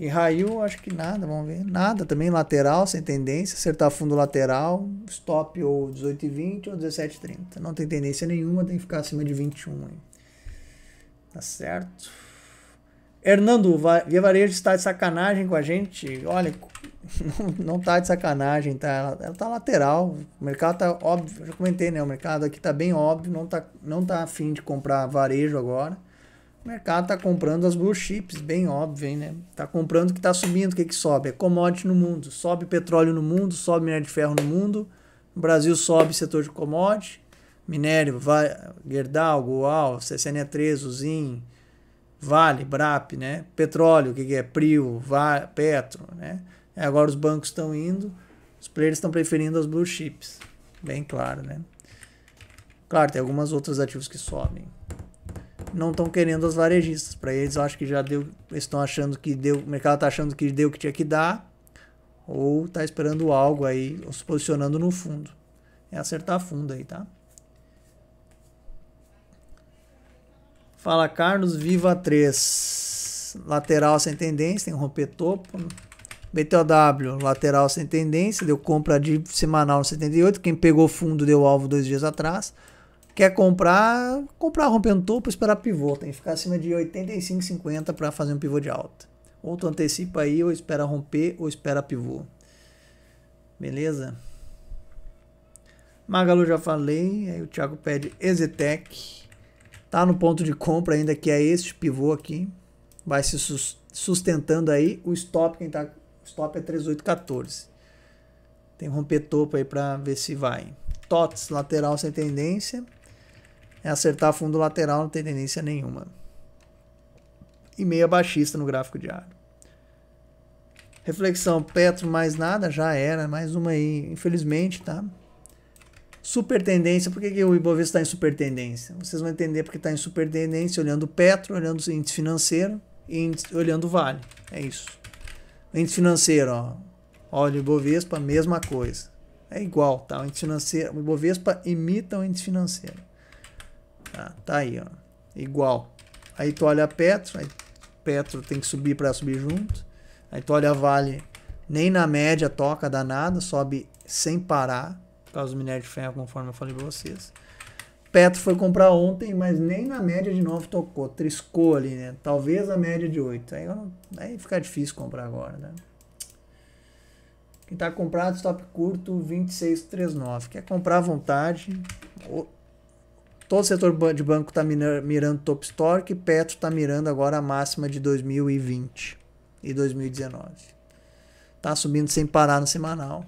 E raio, acho que nada, vamos ver. Nada também, lateral, sem tendência, acertar fundo lateral, stop ou 18,20 e ou 17,30. e Não tem tendência nenhuma, tem que ficar acima de 21. Hein? Tá certo? Hernando, Via Varejo está de sacanagem com a gente. Olha, não, não tá de sacanagem, tá? Ela, ela tá lateral. O mercado tá óbvio, já comentei, né? O mercado aqui tá bem óbvio, não tá, não tá afim de comprar varejo agora. O mercado está comprando as blue chips, bem óbvio, hein, né? Está comprando o que está subindo, o que, que sobe? É commodity no mundo. Sobe petróleo no mundo, sobe minério de ferro no mundo. No Brasil sobe setor de commodity. Minério, vai, Gerdau, Goal, CCNA3, Uzin, Vale, Brap, né? Petróleo, o que, que é? Prio, Petro, né? Agora os bancos estão indo, os players estão preferindo as blue chips. Bem claro, né? Claro, tem algumas outras ativos que sobem não estão querendo as varejistas. Para eles, eu acho que já deu, estão achando que deu, o mercado está achando que deu o que tinha que dar, ou está esperando algo aí, ou se posicionando no fundo. É acertar fundo aí, tá? Fala Carlos, viva 3. Lateral sem tendência, tem que romper topo. BTW, lateral sem tendência, deu compra de semanal no 78. Quem pegou fundo deu alvo dois dias atrás. Quer comprar, comprar rompendo topo, esperar pivô. Tem que ficar acima de 85,50 para fazer um pivô de alta. Ou tu antecipa aí, ou espera romper, ou espera pivô. Beleza? Magalu já falei, aí o Thiago pede Exetec. Tá no ponto de compra ainda, que é este pivô aqui. Vai se sustentando aí. O stop, quem tá, stop é 3814. Tem que romper topo aí para ver se vai. TOTS, lateral sem tendência é acertar fundo lateral, não tem tendência nenhuma. E meia baixista no gráfico diário. Reflexão Petro mais nada, já era, mais uma aí, infelizmente, tá? Super tendência, por que, que o Ibovespa está em super tendência? Vocês vão entender porque está em super tendência olhando o Petro, olhando o índice financeiro e índice, olhando o Vale. É isso. O índice financeiro, ó. Olha o Ibovespa, mesma coisa. É igual, tá? O índice financeiro, o Ibovespa imita o índice financeiro. Tá, tá aí, ó. Igual. Aí tu olha a Petro, aí Petro tem que subir para subir junto. Aí tu olha a Vale, nem na média toca danada, sobe sem parar, por causa do minério de ferro, conforme eu falei para vocês. Petro foi comprar ontem, mas nem na média de 9 tocou, triscou ali, né? Talvez a média de 8. Aí, não, aí fica difícil comprar agora, né? Quem tá comprado, stop curto 26,39. Quer comprar à vontade, Todo o setor de banco está mirando top e Petro está mirando agora a máxima de 2020 e 2019. Está subindo sem parar no semanal.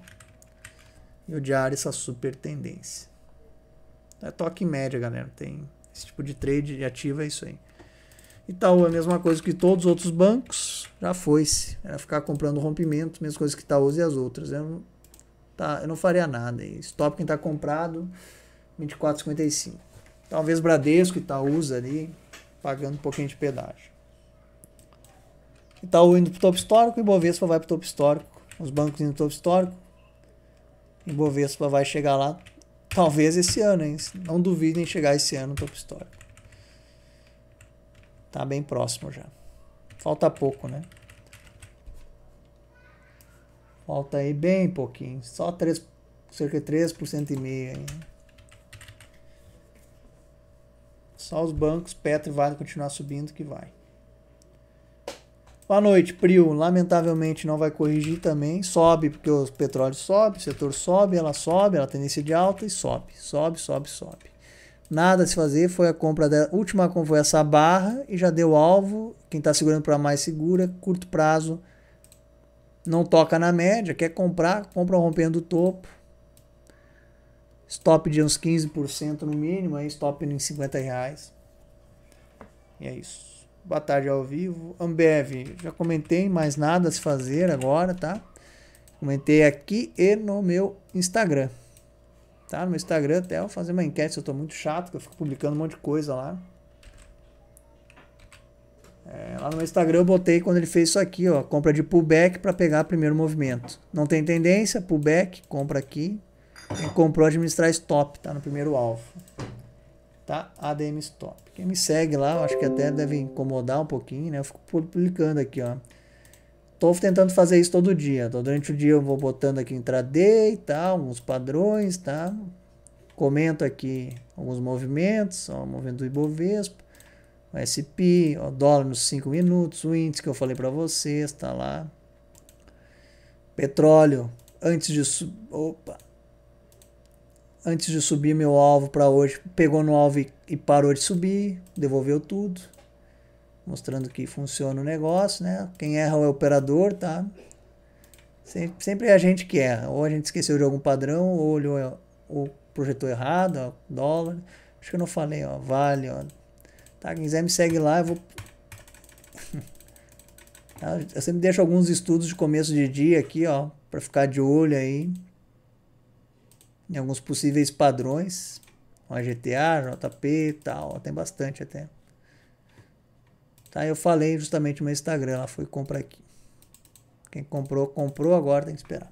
E o diário essa super tendência. É toque em média, galera. Tem esse tipo de trade de ativo é isso aí. Itaú é a mesma coisa que todos os outros bancos, já foi-se. Era ficar comprando rompimento, mesma coisa que Itaú e as outras. Eu não, tá, eu não faria nada. Stop quem está comprado, 24,55. Talvez Bradesco, usa ali, pagando um pouquinho de pedágio. Itaú indo para o topo histórico, Ibovespa vai para o topo histórico. Os bancos indo para o topo histórico. Ibovespa vai chegar lá, talvez esse ano, hein? Não duvidem em chegar esse ano no topo histórico. Tá bem próximo já. Falta pouco, né? Falta aí bem pouquinho, só 3, cerca de 3,5%. e ainda. Só os bancos, Petro vai continuar subindo que vai. Boa noite, Prio. Lamentavelmente não vai corrigir também. Sobe, porque o petróleo sobe, o setor sobe, ela sobe, ela tendência de alta e sobe. Sobe, sobe, sobe. Nada a se fazer, foi a compra da última compra foi essa barra e já deu alvo. Quem está segurando para mais segura, curto prazo, não toca na média, quer comprar, compra rompendo o topo, Stop de uns 15% no mínimo, aí stop em 50 reais. E é isso. Boa tarde ao vivo. Ambev, já comentei, mais nada a se fazer agora, tá? Comentei aqui e no meu Instagram. Tá? No meu Instagram até eu fazer uma enquete, se eu tô muito chato, que eu fico publicando um monte de coisa lá. É, lá no meu Instagram eu botei quando ele fez isso aqui, ó, compra de pullback para pegar primeiro movimento. Não tem tendência, pullback, compra aqui, ele comprou administrar stop, tá no primeiro alvo. Tá? ADM stop. Quem me segue lá, eu acho que até deve incomodar um pouquinho, né? Eu fico publicando aqui, ó. Tô tentando fazer isso todo dia. durante o dia eu vou botando aqui intraday e tá? tal, alguns padrões, tá? Comento aqui alguns movimentos, ó, o movimento do Ibovespa, o SP, o dólar nos 5 minutos, o índice que eu falei para vocês, tá lá. Petróleo, antes de... Opa! antes de subir meu alvo para hoje, pegou no alvo e parou de subir, devolveu tudo, mostrando que funciona o negócio, né? Quem erra é o operador, tá? Sempre, sempre é a gente que erra, ou a gente esqueceu de algum padrão, ou olhou, é, o projetou errado, ó, dólar, acho que eu não falei, ó, vale, ó. Tá, quem quiser me segue lá, eu vou... Tá, eu sempre deixo alguns estudos de começo de dia aqui, ó, para ficar de olho aí em alguns possíveis padrões. Ó, GTA, JP e tal, tem bastante até. Tá, eu falei justamente no meu Instagram, ela foi compra aqui. Quem comprou, comprou, agora tem que esperar.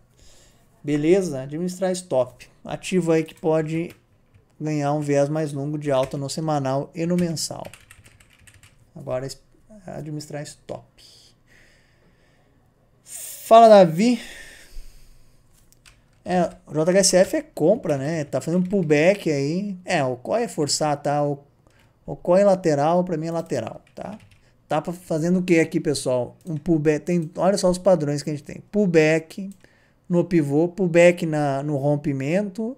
Beleza? Administrar stop. Ativo aí que pode ganhar um viés mais longo de alta no semanal e no mensal. Agora administrar stop. Fala, Davi. É, JHSF é compra, né? Tá fazendo pullback aí. É, o COI é forçar, tá? O, o COI é lateral, pra mim é lateral, tá? Tá fazendo o que aqui, pessoal? Um pullback. Tem, olha só os padrões que a gente tem. Pullback no pivô, pullback na, no rompimento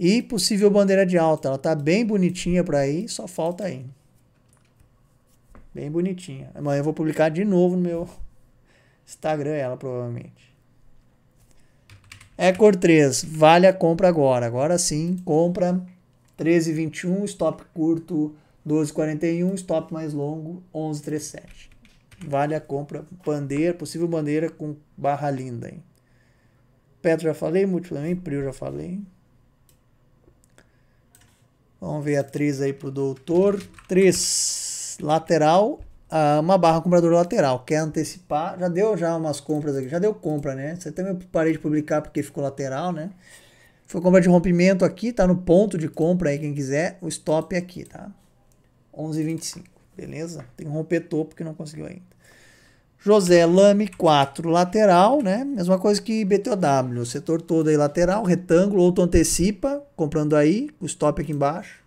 e possível bandeira de alta. Ela tá bem bonitinha para ir, só falta aí. Bem bonitinha. Amanhã eu vou publicar de novo no meu Instagram ela, provavelmente. Ecor 3, vale a compra agora. Agora sim, compra 13,21, stop curto 12,41, stop mais longo 11,37. Vale a compra, bandeira, possível bandeira com barra linda. Hein? Petro já falei, múltiplo também, Prio já falei. Vamos ver a 3 aí para o doutor. 3, lateral uma barra comprador lateral. Quer antecipar? Já deu já umas compras aqui. Já deu compra, né? Você também parei de publicar porque ficou lateral, né? Foi compra de rompimento aqui, tá no ponto de compra aí, quem quiser. O stop é aqui, tá? 11,25. Beleza? Tem que romper topo que não conseguiu ainda. José Lame 4, lateral, né? Mesma coisa que BTOW, setor todo aí lateral, retângulo, ou tu antecipa, comprando aí, o stop aqui embaixo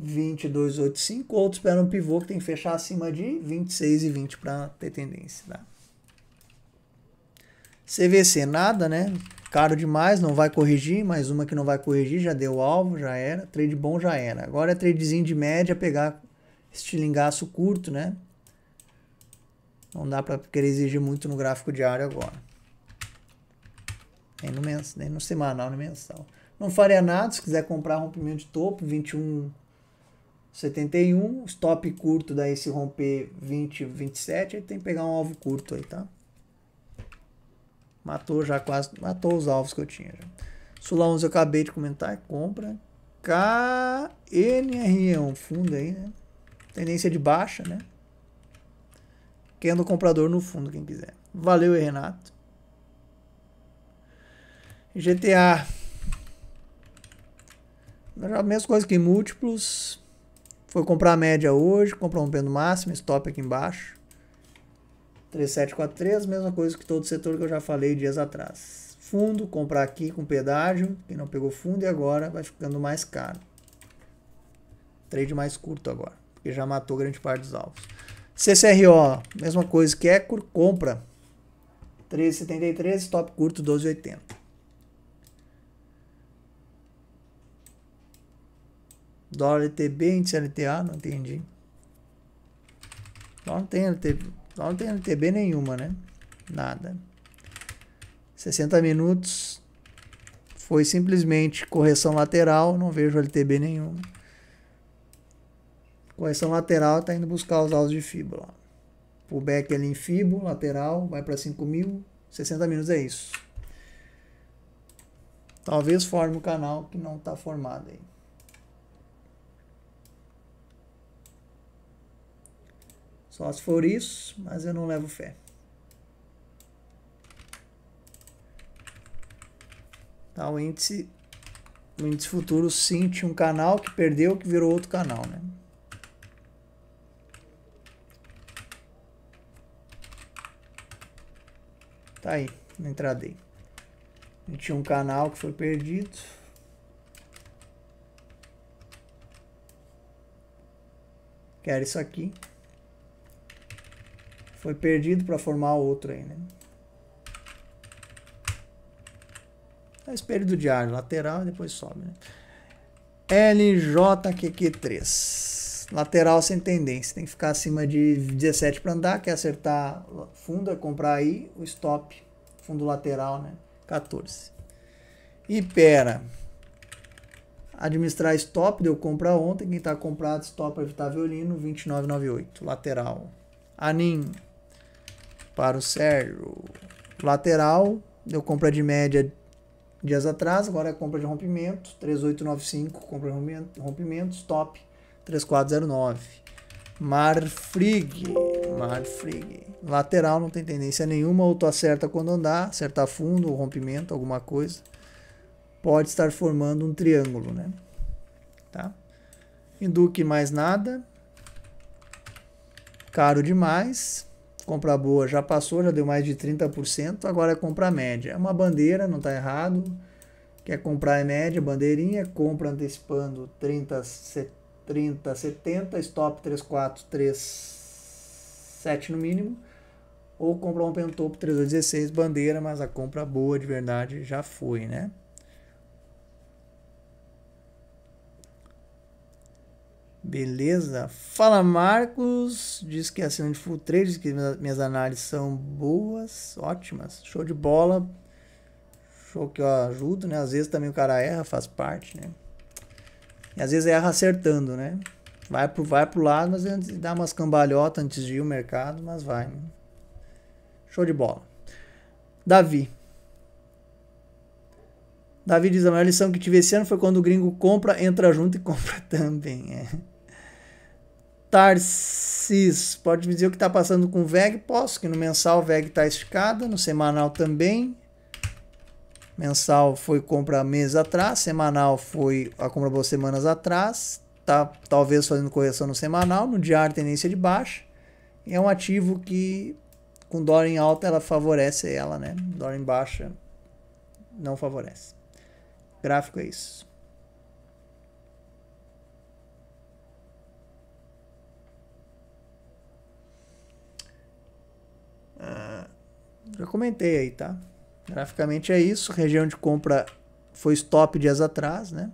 22,85. Outros esperam um pivô que tem que fechar acima de 26 e 20 para ter tendência. Tá? CVC nada, né? Caro demais, não vai corrigir. Mais uma que não vai corrigir, já deu alvo, já era. Trade bom, já era. Agora é tradezinho de média, pegar estilingaço curto, né? Não dá para querer exigir muito no gráfico diário agora. Nem no, mens nem no semanal, nem mensal. Não faria nada, se quiser comprar rompimento de topo, 21 71, stop curto, daí se romper 20, 27, aí tem que pegar um alvo curto aí, tá? Matou já quase, matou os alvos que eu tinha. Já. Sula 11 eu acabei de comentar, é compra. KNR é um fundo aí, né? Tendência de baixa, né? Quem é do comprador no fundo, quem quiser. Valeu, Renato. GTA. A mesma coisa que múltiplos. Foi comprar a média hoje, comprou um pêndulo máximo, stop aqui embaixo. 3743, mesma coisa que todo setor que eu já falei dias atrás. Fundo, comprar aqui com pedágio, quem não pegou fundo e agora vai ficando mais caro. Trade mais curto agora, porque já matou grande parte dos alvos. CCRO, mesma coisa que Ecor, compra 3,73, stop curto 12,80. Dólar LTB, índice LTA, não entendi. não tem LTB, não tem LTB nenhuma, né? Nada. 60 minutos foi simplesmente correção lateral, não vejo LTB nenhuma. Correção lateral está indo buscar os alvos de fibra. Pullback ali em fibo, lateral, vai para 5 mil, 60 minutos é isso. Talvez forme o canal que não está formado aí. Só se for isso, mas eu não levo fé. Tá, o índice, o índice futuro sim tinha um canal que perdeu, que virou outro canal, né? Tá aí, na entrada aí. tinha um canal que foi perdido. Quero isso aqui. Foi perdido para formar outro aí, né? É espelho do diário, lateral e depois sobe, né? LJQQ3. Lateral sem tendência. Tem que ficar acima de 17 para andar. Quer acertar fundo, é comprar aí o stop. Fundo lateral, né? 14. pera Administrar stop, deu compra ontem. Quem está comprado, stop para evitar violino, 29,98. Lateral. Anin para o Sérgio. Lateral, deu compra de média dias atrás, agora é compra de rompimento, 3895, compra de rompimento, rompimentos, top, 3409. Marfrig, Marfrig. Lateral não tem tendência nenhuma, ou tu acerta quando andar, acertar fundo, ou rompimento, alguma coisa. Pode estar formando um triângulo, né? Tá? Induque mais nada. Caro demais compra boa já passou, já deu mais de 30%, agora é compra média. É uma bandeira, não está errado. Quer comprar é média, bandeirinha, compra antecipando 30, 30 70, stop 343, 7 no mínimo. Ou compra um pentopo 316, bandeira, mas a compra boa de verdade já foi, né? Beleza? Fala Marcos, diz que é assinante de full trade, diz que minhas análises são boas, ótimas, show de bola. Show que eu ajudo, né? Às vezes também o cara erra, faz parte, né? E às vezes erra acertando, né? Vai pro, vai pro lado, mas dá umas cambalhotas antes de ir o mercado, mas vai. Né? Show de bola. Davi. Davi diz, a maior lição que tive esse ano foi quando o gringo compra, entra junto e compra também. É. Tarsis, pode me dizer o que está passando com o VEG? Posso, que no mensal o VEG está esticado, no semanal também. Mensal foi compra meses atrás, semanal foi a compra boas semanas atrás. Tá, talvez fazendo correção no semanal, no diário tendência de baixa. É um ativo que com dólar em alta ela favorece ela, né? Dólar em baixa não favorece. gráfico é isso. Ah, já comentei aí, tá? Graficamente é isso. Região de compra foi stop dias atrás, né?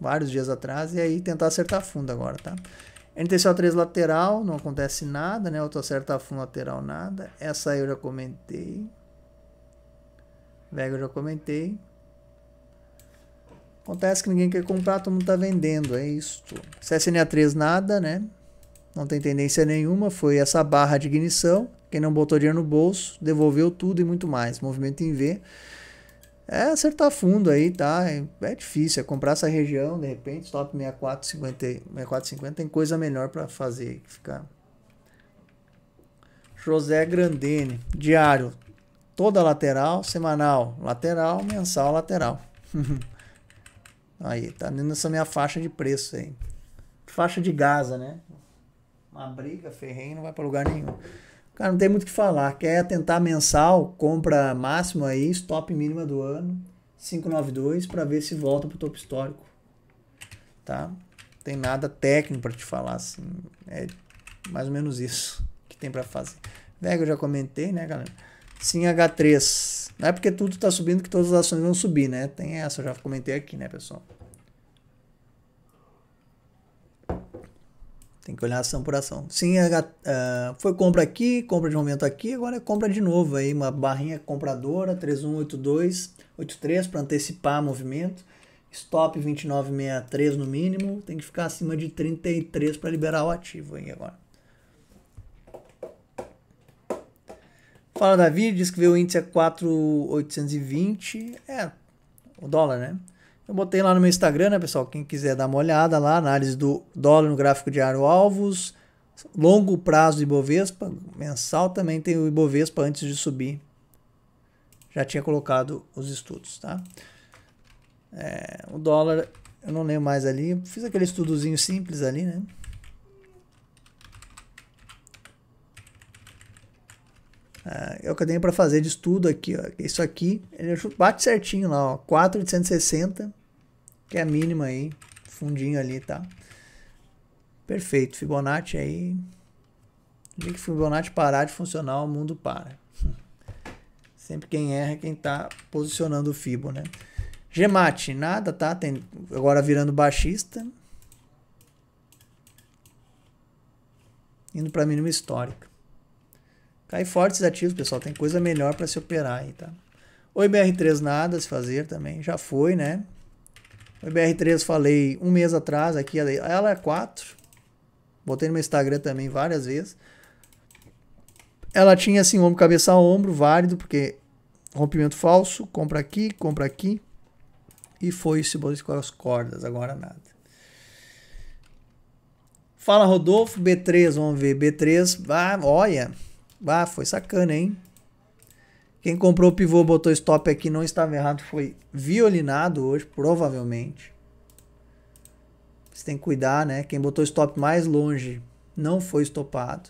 Vários dias atrás. E aí tentar acertar fundo agora, tá? NTCO3 lateral, não acontece nada, né? Auto acerta fundo lateral, nada. Essa aí eu já comentei. Vega eu já comentei. Acontece que ninguém quer comprar, todo mundo tá vendendo, é isso. CSNA3 nada, né? Não tem tendência nenhuma, foi essa barra de ignição. Quem não botou dinheiro no bolso, devolveu tudo e muito mais. Movimento em V. É acertar fundo aí, tá? É, é difícil. É comprar essa região, de repente, stop 6450. 6450 tem coisa melhor para fazer que ficar. José Grandene, diário, toda lateral, semanal, lateral, mensal, lateral. aí, tá nessa minha faixa de preço aí. Faixa de Gaza, né? Uma briga ferrenha não vai para lugar nenhum. Cara, não tem muito o que falar. Quer tentar mensal, compra máximo aí, stop mínima do ano, 592, para ver se volta pro topo histórico. Tá? Não tem nada técnico para te falar, assim. É mais ou menos isso que tem para fazer. Vega eu já comentei, né, galera? Sim, H3. Não é porque tudo está subindo que todas as ações vão subir, né? Tem essa, eu já comentei aqui, né, pessoal? Tem que olhar ação por ação. Sim, uh, foi compra aqui, compra de momento aqui, agora é compra de novo. Aí uma barrinha compradora, 318283 para antecipar movimento. Stop 2963 no mínimo. Tem que ficar acima de 33 para liberar o ativo aí agora. Fala Davi, diz que veio o índice a 4,820. É, o dólar, né? Eu botei lá no meu Instagram, né, pessoal? Quem quiser dar uma olhada lá, análise do dólar no gráfico diário alvos, longo prazo Ibovespa, mensal também tem o Ibovespa antes de subir. Já tinha colocado os estudos, tá? É, o dólar, eu não lembro mais ali, fiz aquele estudozinho simples ali, né? É, é o que eu tenho para fazer de estudo aqui, ó. Isso aqui, ele bate certinho lá, ó. 4,860 que é a mínima aí, fundinho ali, tá? Perfeito, Fibonacci aí. O dia que Fibonacci parar de funcionar, o mundo para. Sempre quem erra é quem tá posicionando o Fibo, né? Gemate, nada, tá? Tem, agora virando baixista. Indo para mínima histórica. Cai fortes ativos, pessoal. Tem coisa melhor para se operar aí, tá? Oi, BR3 nada a se fazer também. Já foi, né? BR3 falei um mês atrás aqui, ela é 4. Botei no meu Instagram também várias vezes. Ela tinha assim, ombro, cabeça a ombro, válido, porque rompimento falso, compra aqui, compra aqui. E foi se com as cordas, agora nada. Fala Rodolfo, B3, vamos ver. B3, ah, olha, ah, foi sacana, hein? Quem comprou o pivô, botou stop aqui, não estava errado, foi violinado hoje, provavelmente. Você tem que cuidar, né? Quem botou stop mais longe não foi estopado.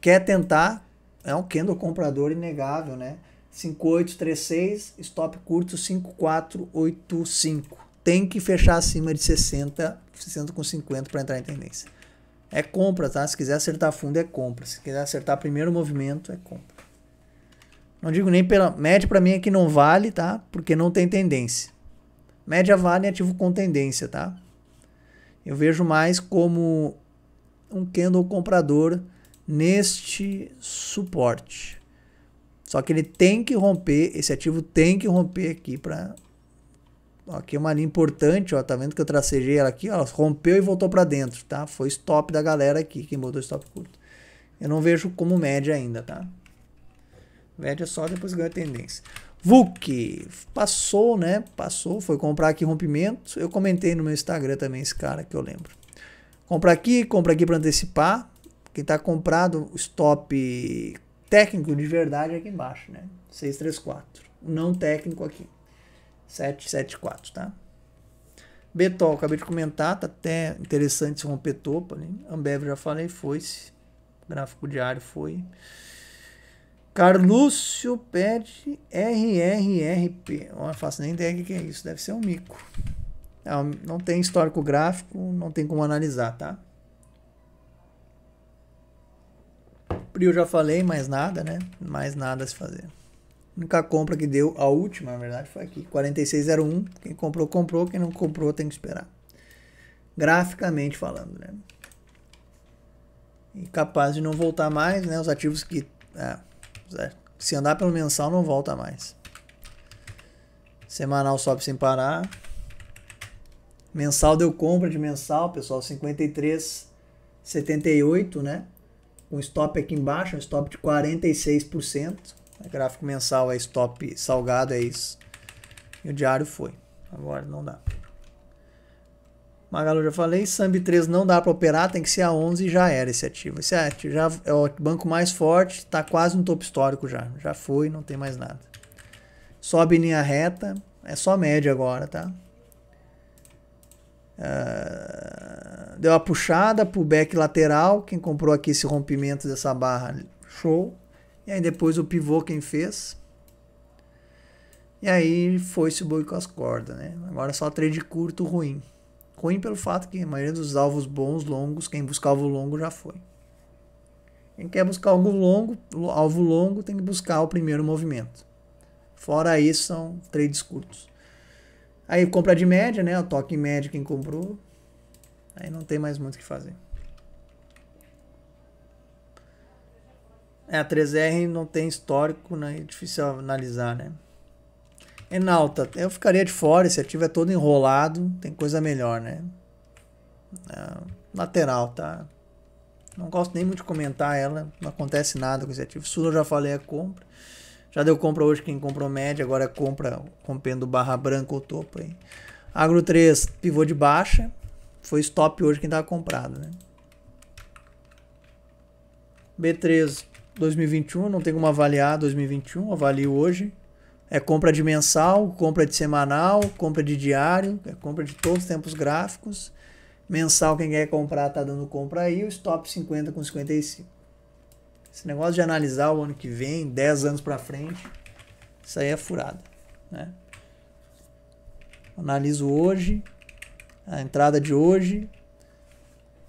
Quer tentar? É um candle comprador inegável, né? 5836, stop curto 5485. Tem que fechar acima de 60, 60 com 50 para entrar em tendência. É compra, tá? Se quiser acertar fundo é compra. Se quiser acertar primeiro movimento é compra. Não digo nem pela. Média para mim é que não vale, tá? Porque não tem tendência. Média vale em ativo com tendência, tá? Eu vejo mais como um candle comprador neste suporte. Só que ele tem que romper, esse ativo tem que romper aqui para aqui é uma linha importante, ó, tá vendo que eu tracejei ela aqui, ó, rompeu e voltou para dentro, tá? Foi stop da galera aqui, mudou botou stop curto. Eu não vejo como média ainda, tá? Média só, depois ganha tendência. VUC passou, né? Passou, foi comprar aqui rompimento. Eu comentei no meu Instagram também esse cara que eu lembro. Compra aqui, compra aqui para antecipar. Quem está comprado, stop técnico de verdade é aqui embaixo, né? 634. Não técnico aqui. 774, tá? Betol, acabei de comentar, tá até interessante se romper topo ali. Né? Ambev já falei, foi-se. Gráfico diário foi. Carlúcio pede RRRP. não faço nem ideia o que é isso. Deve ser um mico. Não, é, não tem histórico gráfico, não tem como analisar, tá? Prio já falei, mais nada, né? Mais nada a se fazer. A única compra que deu, a última, na verdade, foi aqui. 4601. Quem comprou, comprou. Quem não comprou, tem que esperar. Graficamente falando, né? E capaz de não voltar mais, né? Os ativos que... Ah, é, se andar pelo mensal, não volta mais. Semanal sobe sem parar. Mensal deu compra de mensal, pessoal, 53,78, né? Um stop aqui embaixo, um stop de 46%. gráfico mensal é stop salgado, é isso. E o diário foi. Agora não dá. Magalu já falei, Samb 3 não dá para operar, tem que ser a 11 e já era esse ativo. Esse ativo já é o banco mais forte, está quase no topo histórico já. Já foi, não tem mais nada. Sobe em linha reta, é só média agora, tá? Uh, deu uma puxada, pullback lateral, quem comprou aqui esse rompimento dessa barra, show. E aí depois o pivô quem fez. E aí foi-se boi com as cordas, né? Agora só trade curto ruim. Ruim pelo fato que a maioria dos alvos bons, longos, quem busca alvo longo já foi. Quem quer buscar algo longo, alvo longo, tem que buscar o primeiro movimento. Fora isso, são trades curtos. Aí compra de média, né? O toque médio quem comprou. Aí não tem mais muito o que fazer. É, a 3R não tem histórico, né? É difícil analisar, né? Enalta, é, tá, eu ficaria de fora, esse ativo é todo enrolado, tem coisa melhor, né? É, lateral, tá? Não gosto nem muito de comentar ela, não acontece nada com esse ativo. Sula eu já falei a é compra. Já deu compra hoje quem comprou média, agora é compra rompendo barra branca ou topo aí. Agro 3, pivô de baixa. Foi stop hoje quem estava comprado, né? B3 2021, não tem como avaliar 2021, avalio hoje. É compra de mensal, compra de semanal, compra de diário, é compra de todos os tempos gráficos. Mensal, quem quer comprar, tá dando compra aí. O stop 50 com 55. Esse negócio de analisar o ano que vem, 10 anos para frente, isso aí é furada. Né? Analiso hoje, a entrada de hoje.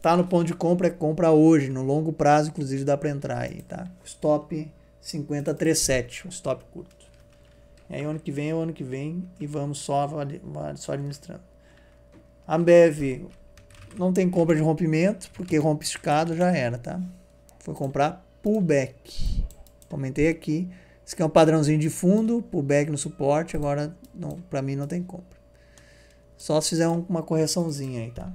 Tá no ponto de compra, é compra hoje. No longo prazo, inclusive, dá para entrar aí, tá? Stop 5037, um stop curto. E aí ano que vem é o ano que vem e vamos só, só administrando. A Ambev não tem compra de rompimento, porque rompe esticado já era, tá? Foi comprar pullback. Comentei aqui. Isso aqui é um padrãozinho de fundo, pullback no suporte, agora para mim não tem compra. Só se fizer uma correçãozinha aí, tá?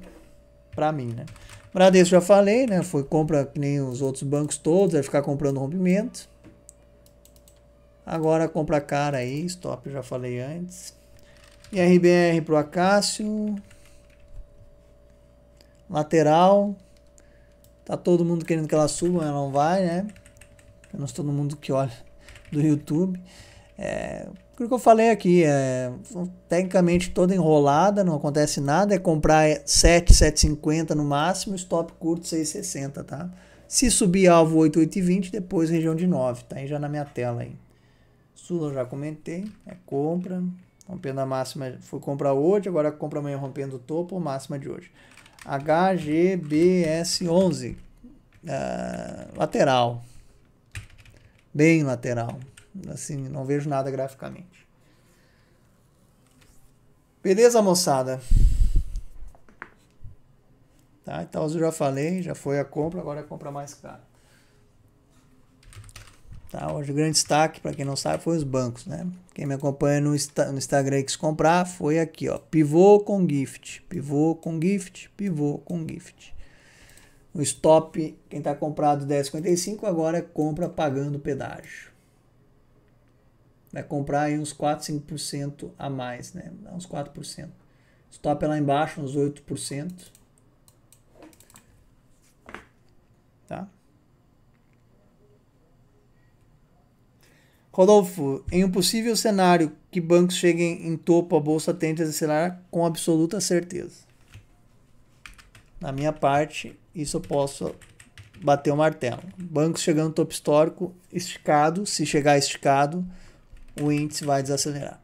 Para mim, né? Bradesco já falei, né? Foi compra que nem os outros bancos todos, vai ficar comprando rompimento. Agora compra cara aí, stop, já falei antes. E RBR pro Acácio. Lateral. Tá todo mundo querendo que ela suba, mas não vai, né? Pelo menos todo mundo que olha do YouTube. É, aquilo que eu falei aqui, é tecnicamente toda enrolada, não acontece nada, é comprar 7, 7,50 no máximo, stop curto 6,60, tá? Se subir alvo 8,820, depois região de 9, tá aí já na minha tela aí. Surra, já comentei. É compra. Rompendo a máxima. Foi compra hoje, agora compra amanhã rompendo o topo, máxima de hoje. HGBS11. Uh, ah, lateral. Bem lateral. Assim, não vejo nada graficamente. Beleza, moçada? Tá, então eu já falei, já foi a compra, agora é compra mais cara. Tá? Hoje o grande destaque, para quem não sabe, foi os bancos. Né? Quem me acompanha no, no Instagram que quis comprar foi aqui, ó, pivô com gift, pivô com gift, pivô com gift. O stop, quem está comprado 10,55 agora é compra pagando pedágio. Vai comprar aí uns 4, 5% a mais, né? uns 4%. Stop é lá embaixo, uns 8%. Tá? Rodolfo, em um possível cenário que bancos cheguem em topo, a bolsa tende a acelerar com absoluta certeza. Na minha parte, isso eu posso bater o martelo. Bancos chegando no topo histórico, esticado, se chegar esticado, o índice vai desacelerar.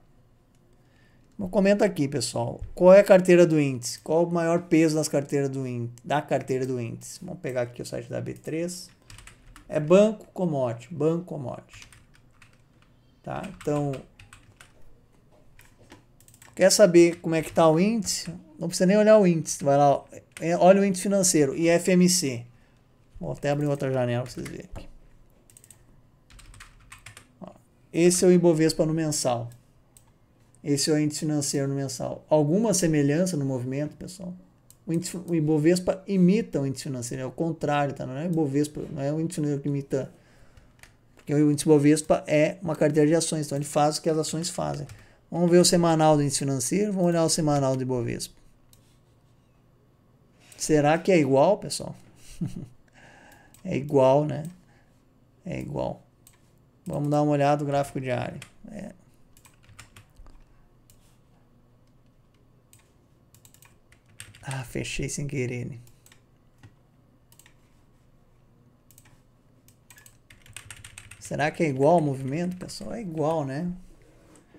Mas então, comenta aqui, pessoal. Qual é a carteira do índice? Qual o maior peso das carteiras do índice, da carteira do índice? Vamos pegar aqui o site da B3. É banco commodity, banco commodity. Tá? Então, quer saber como é que está o índice? Não precisa nem olhar o índice. Vai lá, é, olha o índice financeiro, IFMC. Vou até abrir outra janela para vocês verem aqui. Esse é o Ibovespa no mensal. Esse é o índice financeiro no mensal. Alguma semelhança no movimento, pessoal? O, índice, o Ibovespa imita o índice financeiro, é o contrário, tá? Não é o Ibovespa, não é o índice financeiro que imita porque o índice Bovespa é uma carteira de ações, então ele faz o que as ações fazem. Vamos ver o semanal do índice financeiro, vamos olhar o semanal do Bovespa. Será que é igual, pessoal? é igual, né? É igual. Vamos dar uma olhada no gráfico diário. É. Ah, fechei sem querer, né? Será que é igual o movimento, pessoal? É igual, né?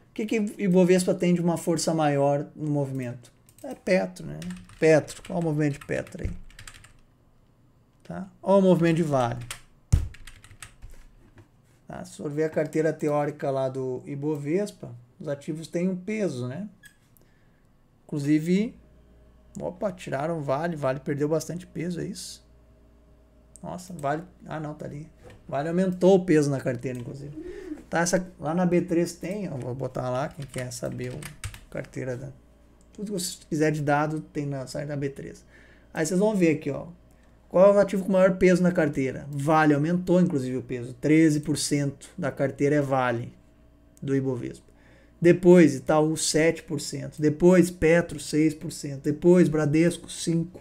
O que, que Ibovespa tem de uma força maior no movimento? É Petro, né? Petro. Qual o movimento de Petro aí? Tá? Olha o movimento de Vale. Tá? Se for ver a carteira teórica lá do Ibovespa, os ativos têm um peso, né? Inclusive, opa, tiraram Vale. Vale perdeu bastante peso, é isso? Nossa, Vale... Ah, não, tá ali. Vale aumentou o peso na carteira, inclusive. Tá, essa, lá na B3 tem, ó, vou botar lá, quem quer saber o carteira da. Tudo que você quiser de dado tem na site da B3. Aí vocês vão ver aqui, ó. Qual é o ativo com maior peso na carteira? Vale, aumentou inclusive o peso. 13% da carteira é Vale do Ibovespa. Depois Itaú 7%, depois Petro 6%, depois Bradesco 5,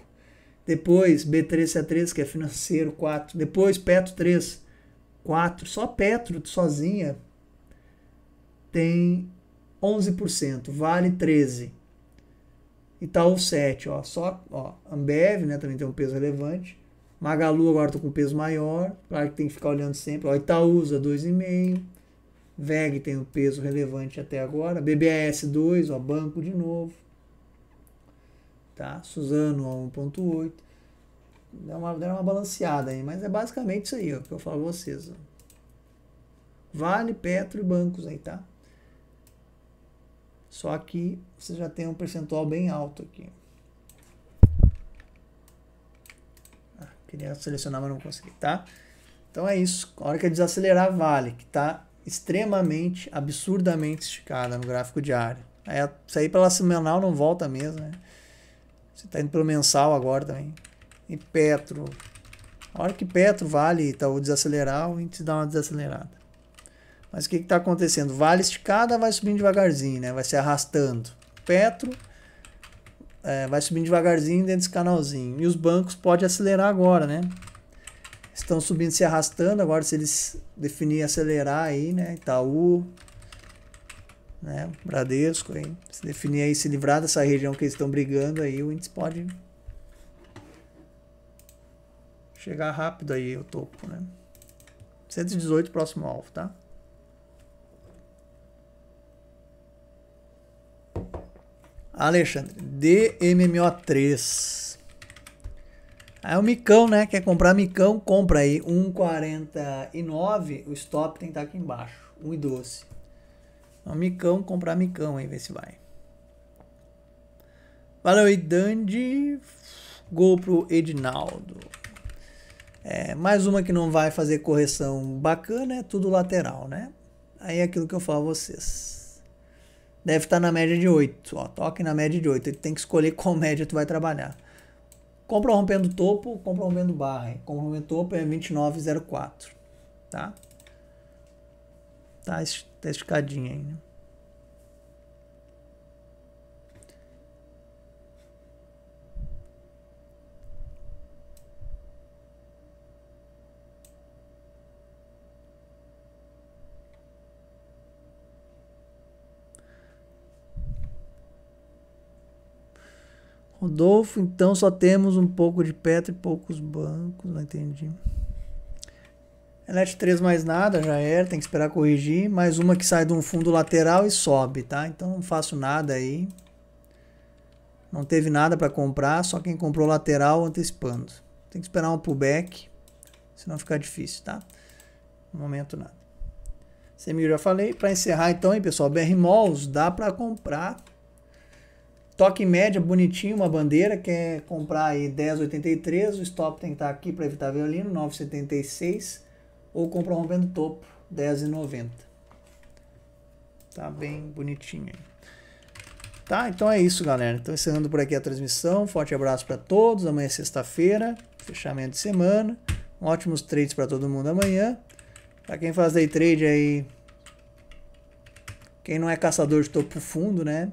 depois b 3 3 que é financeiro 4, depois Petro 3, 4, só Petro sozinha tem 11%, Vale 13. Itaú 7, ó, só, ó, Ambev, né, também tem um peso relevante. Magalu agora tá com um peso maior, claro que tem que ficar olhando sempre, ó, Itaúsa 2,5. VEG tem um peso relevante até agora, BBAS 2, ó, banco de novo. Tá? Suzano 1.8. Dá uma, dá uma balanceada aí, mas é basicamente isso aí, ó, que eu falo a vocês. Ó. Vale, Petro e bancos aí, tá? Só que você já tem um percentual bem alto aqui. Ah, queria selecionar, mas não consegui, tá? Então é isso. A hora que eu é desacelerar, vale, que tá extremamente, absurdamente esticada no gráfico diário. Aí, sair pela semanal não volta mesmo, né? Você tá indo pelo mensal agora também e Petro. A hora que Petro vale Itaú tá desacelerar, o índice dá uma desacelerada. Mas o que está acontecendo? Vale esticada vai subindo devagarzinho, né? vai se arrastando. Petro é, vai subindo devagarzinho dentro desse canalzinho. E os bancos podem acelerar agora, né? Estão subindo se arrastando. Agora, se eles definirem acelerar aí, né? Itaú, né? Bradesco, hein? se definir aí, se livrar dessa região que eles estão brigando, aí o índice pode chegar rápido aí o topo, né? 118 próximo alvo, tá? Alexandre, DMMO3. Aí o micão, né? Quer comprar micão? Compra aí. 1,49. O stop tem que estar tá aqui embaixo. 1,12. Então, micão, comprar micão aí, ver se vai. Valeu, Idande. Gol pro Edinaldo. É, mais uma que não vai fazer correção bacana é tudo lateral, né? Aí é aquilo que eu falo a vocês. Deve estar tá na média de 8, ó, toque na média de 8. Ele tem que escolher qual média tu vai trabalhar. Compra rompendo topo, compra rompendo barra. Compra rompendo topo é 29,04, tá? Tá, tá esticadinho ainda. Rodolfo, então só temos um pouco de Petro e poucos bancos, não entendi. Elet 3 mais nada, já era, tem que esperar corrigir. Mais uma que sai de um fundo lateral e sobe, tá? Então não faço nada aí. Não teve nada para comprar, só quem comprou lateral antecipando. Tem que esperar um pullback, senão fica difícil, tá? No momento nada. Semir já falei. Para encerrar então, aí pessoal, BR Malls dá para comprar Toque média, bonitinho, uma bandeira, quer comprar aí 10,83, o stop tem que estar tá aqui para evitar violino, 9,76, ou comprar rompendo topo, 10,90. Tá bem bonitinho aí. Tá, então é isso, galera. Então encerrando por aqui a transmissão. Forte abraço para todos. Amanhã é sexta-feira, fechamento de semana. Ótimos trades para todo mundo amanhã. Para quem faz day trade aí, quem não é caçador de topo fundo, né?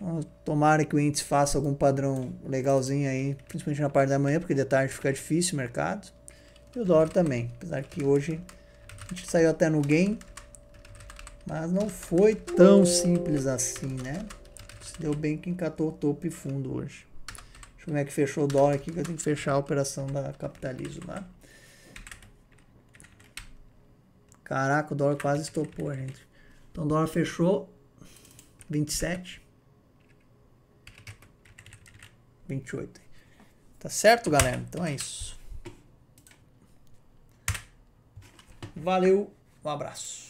Ah, tomara que o índice faça algum padrão legalzinho aí, principalmente na parte da manhã, porque de tarde fica difícil o mercado. E o dólar também, apesar que hoje a gente saiu até no gain, mas não foi tão simples assim, né? Se deu bem que encatou topo e fundo hoje. Deixa eu ver como é que fechou o dólar aqui, que eu tenho que fechar a operação da Capitalismo lá. Caraca, o dólar quase estopou, gente. Então o dólar fechou 27. 28. Tá certo, galera? Então é isso. Valeu, um abraço.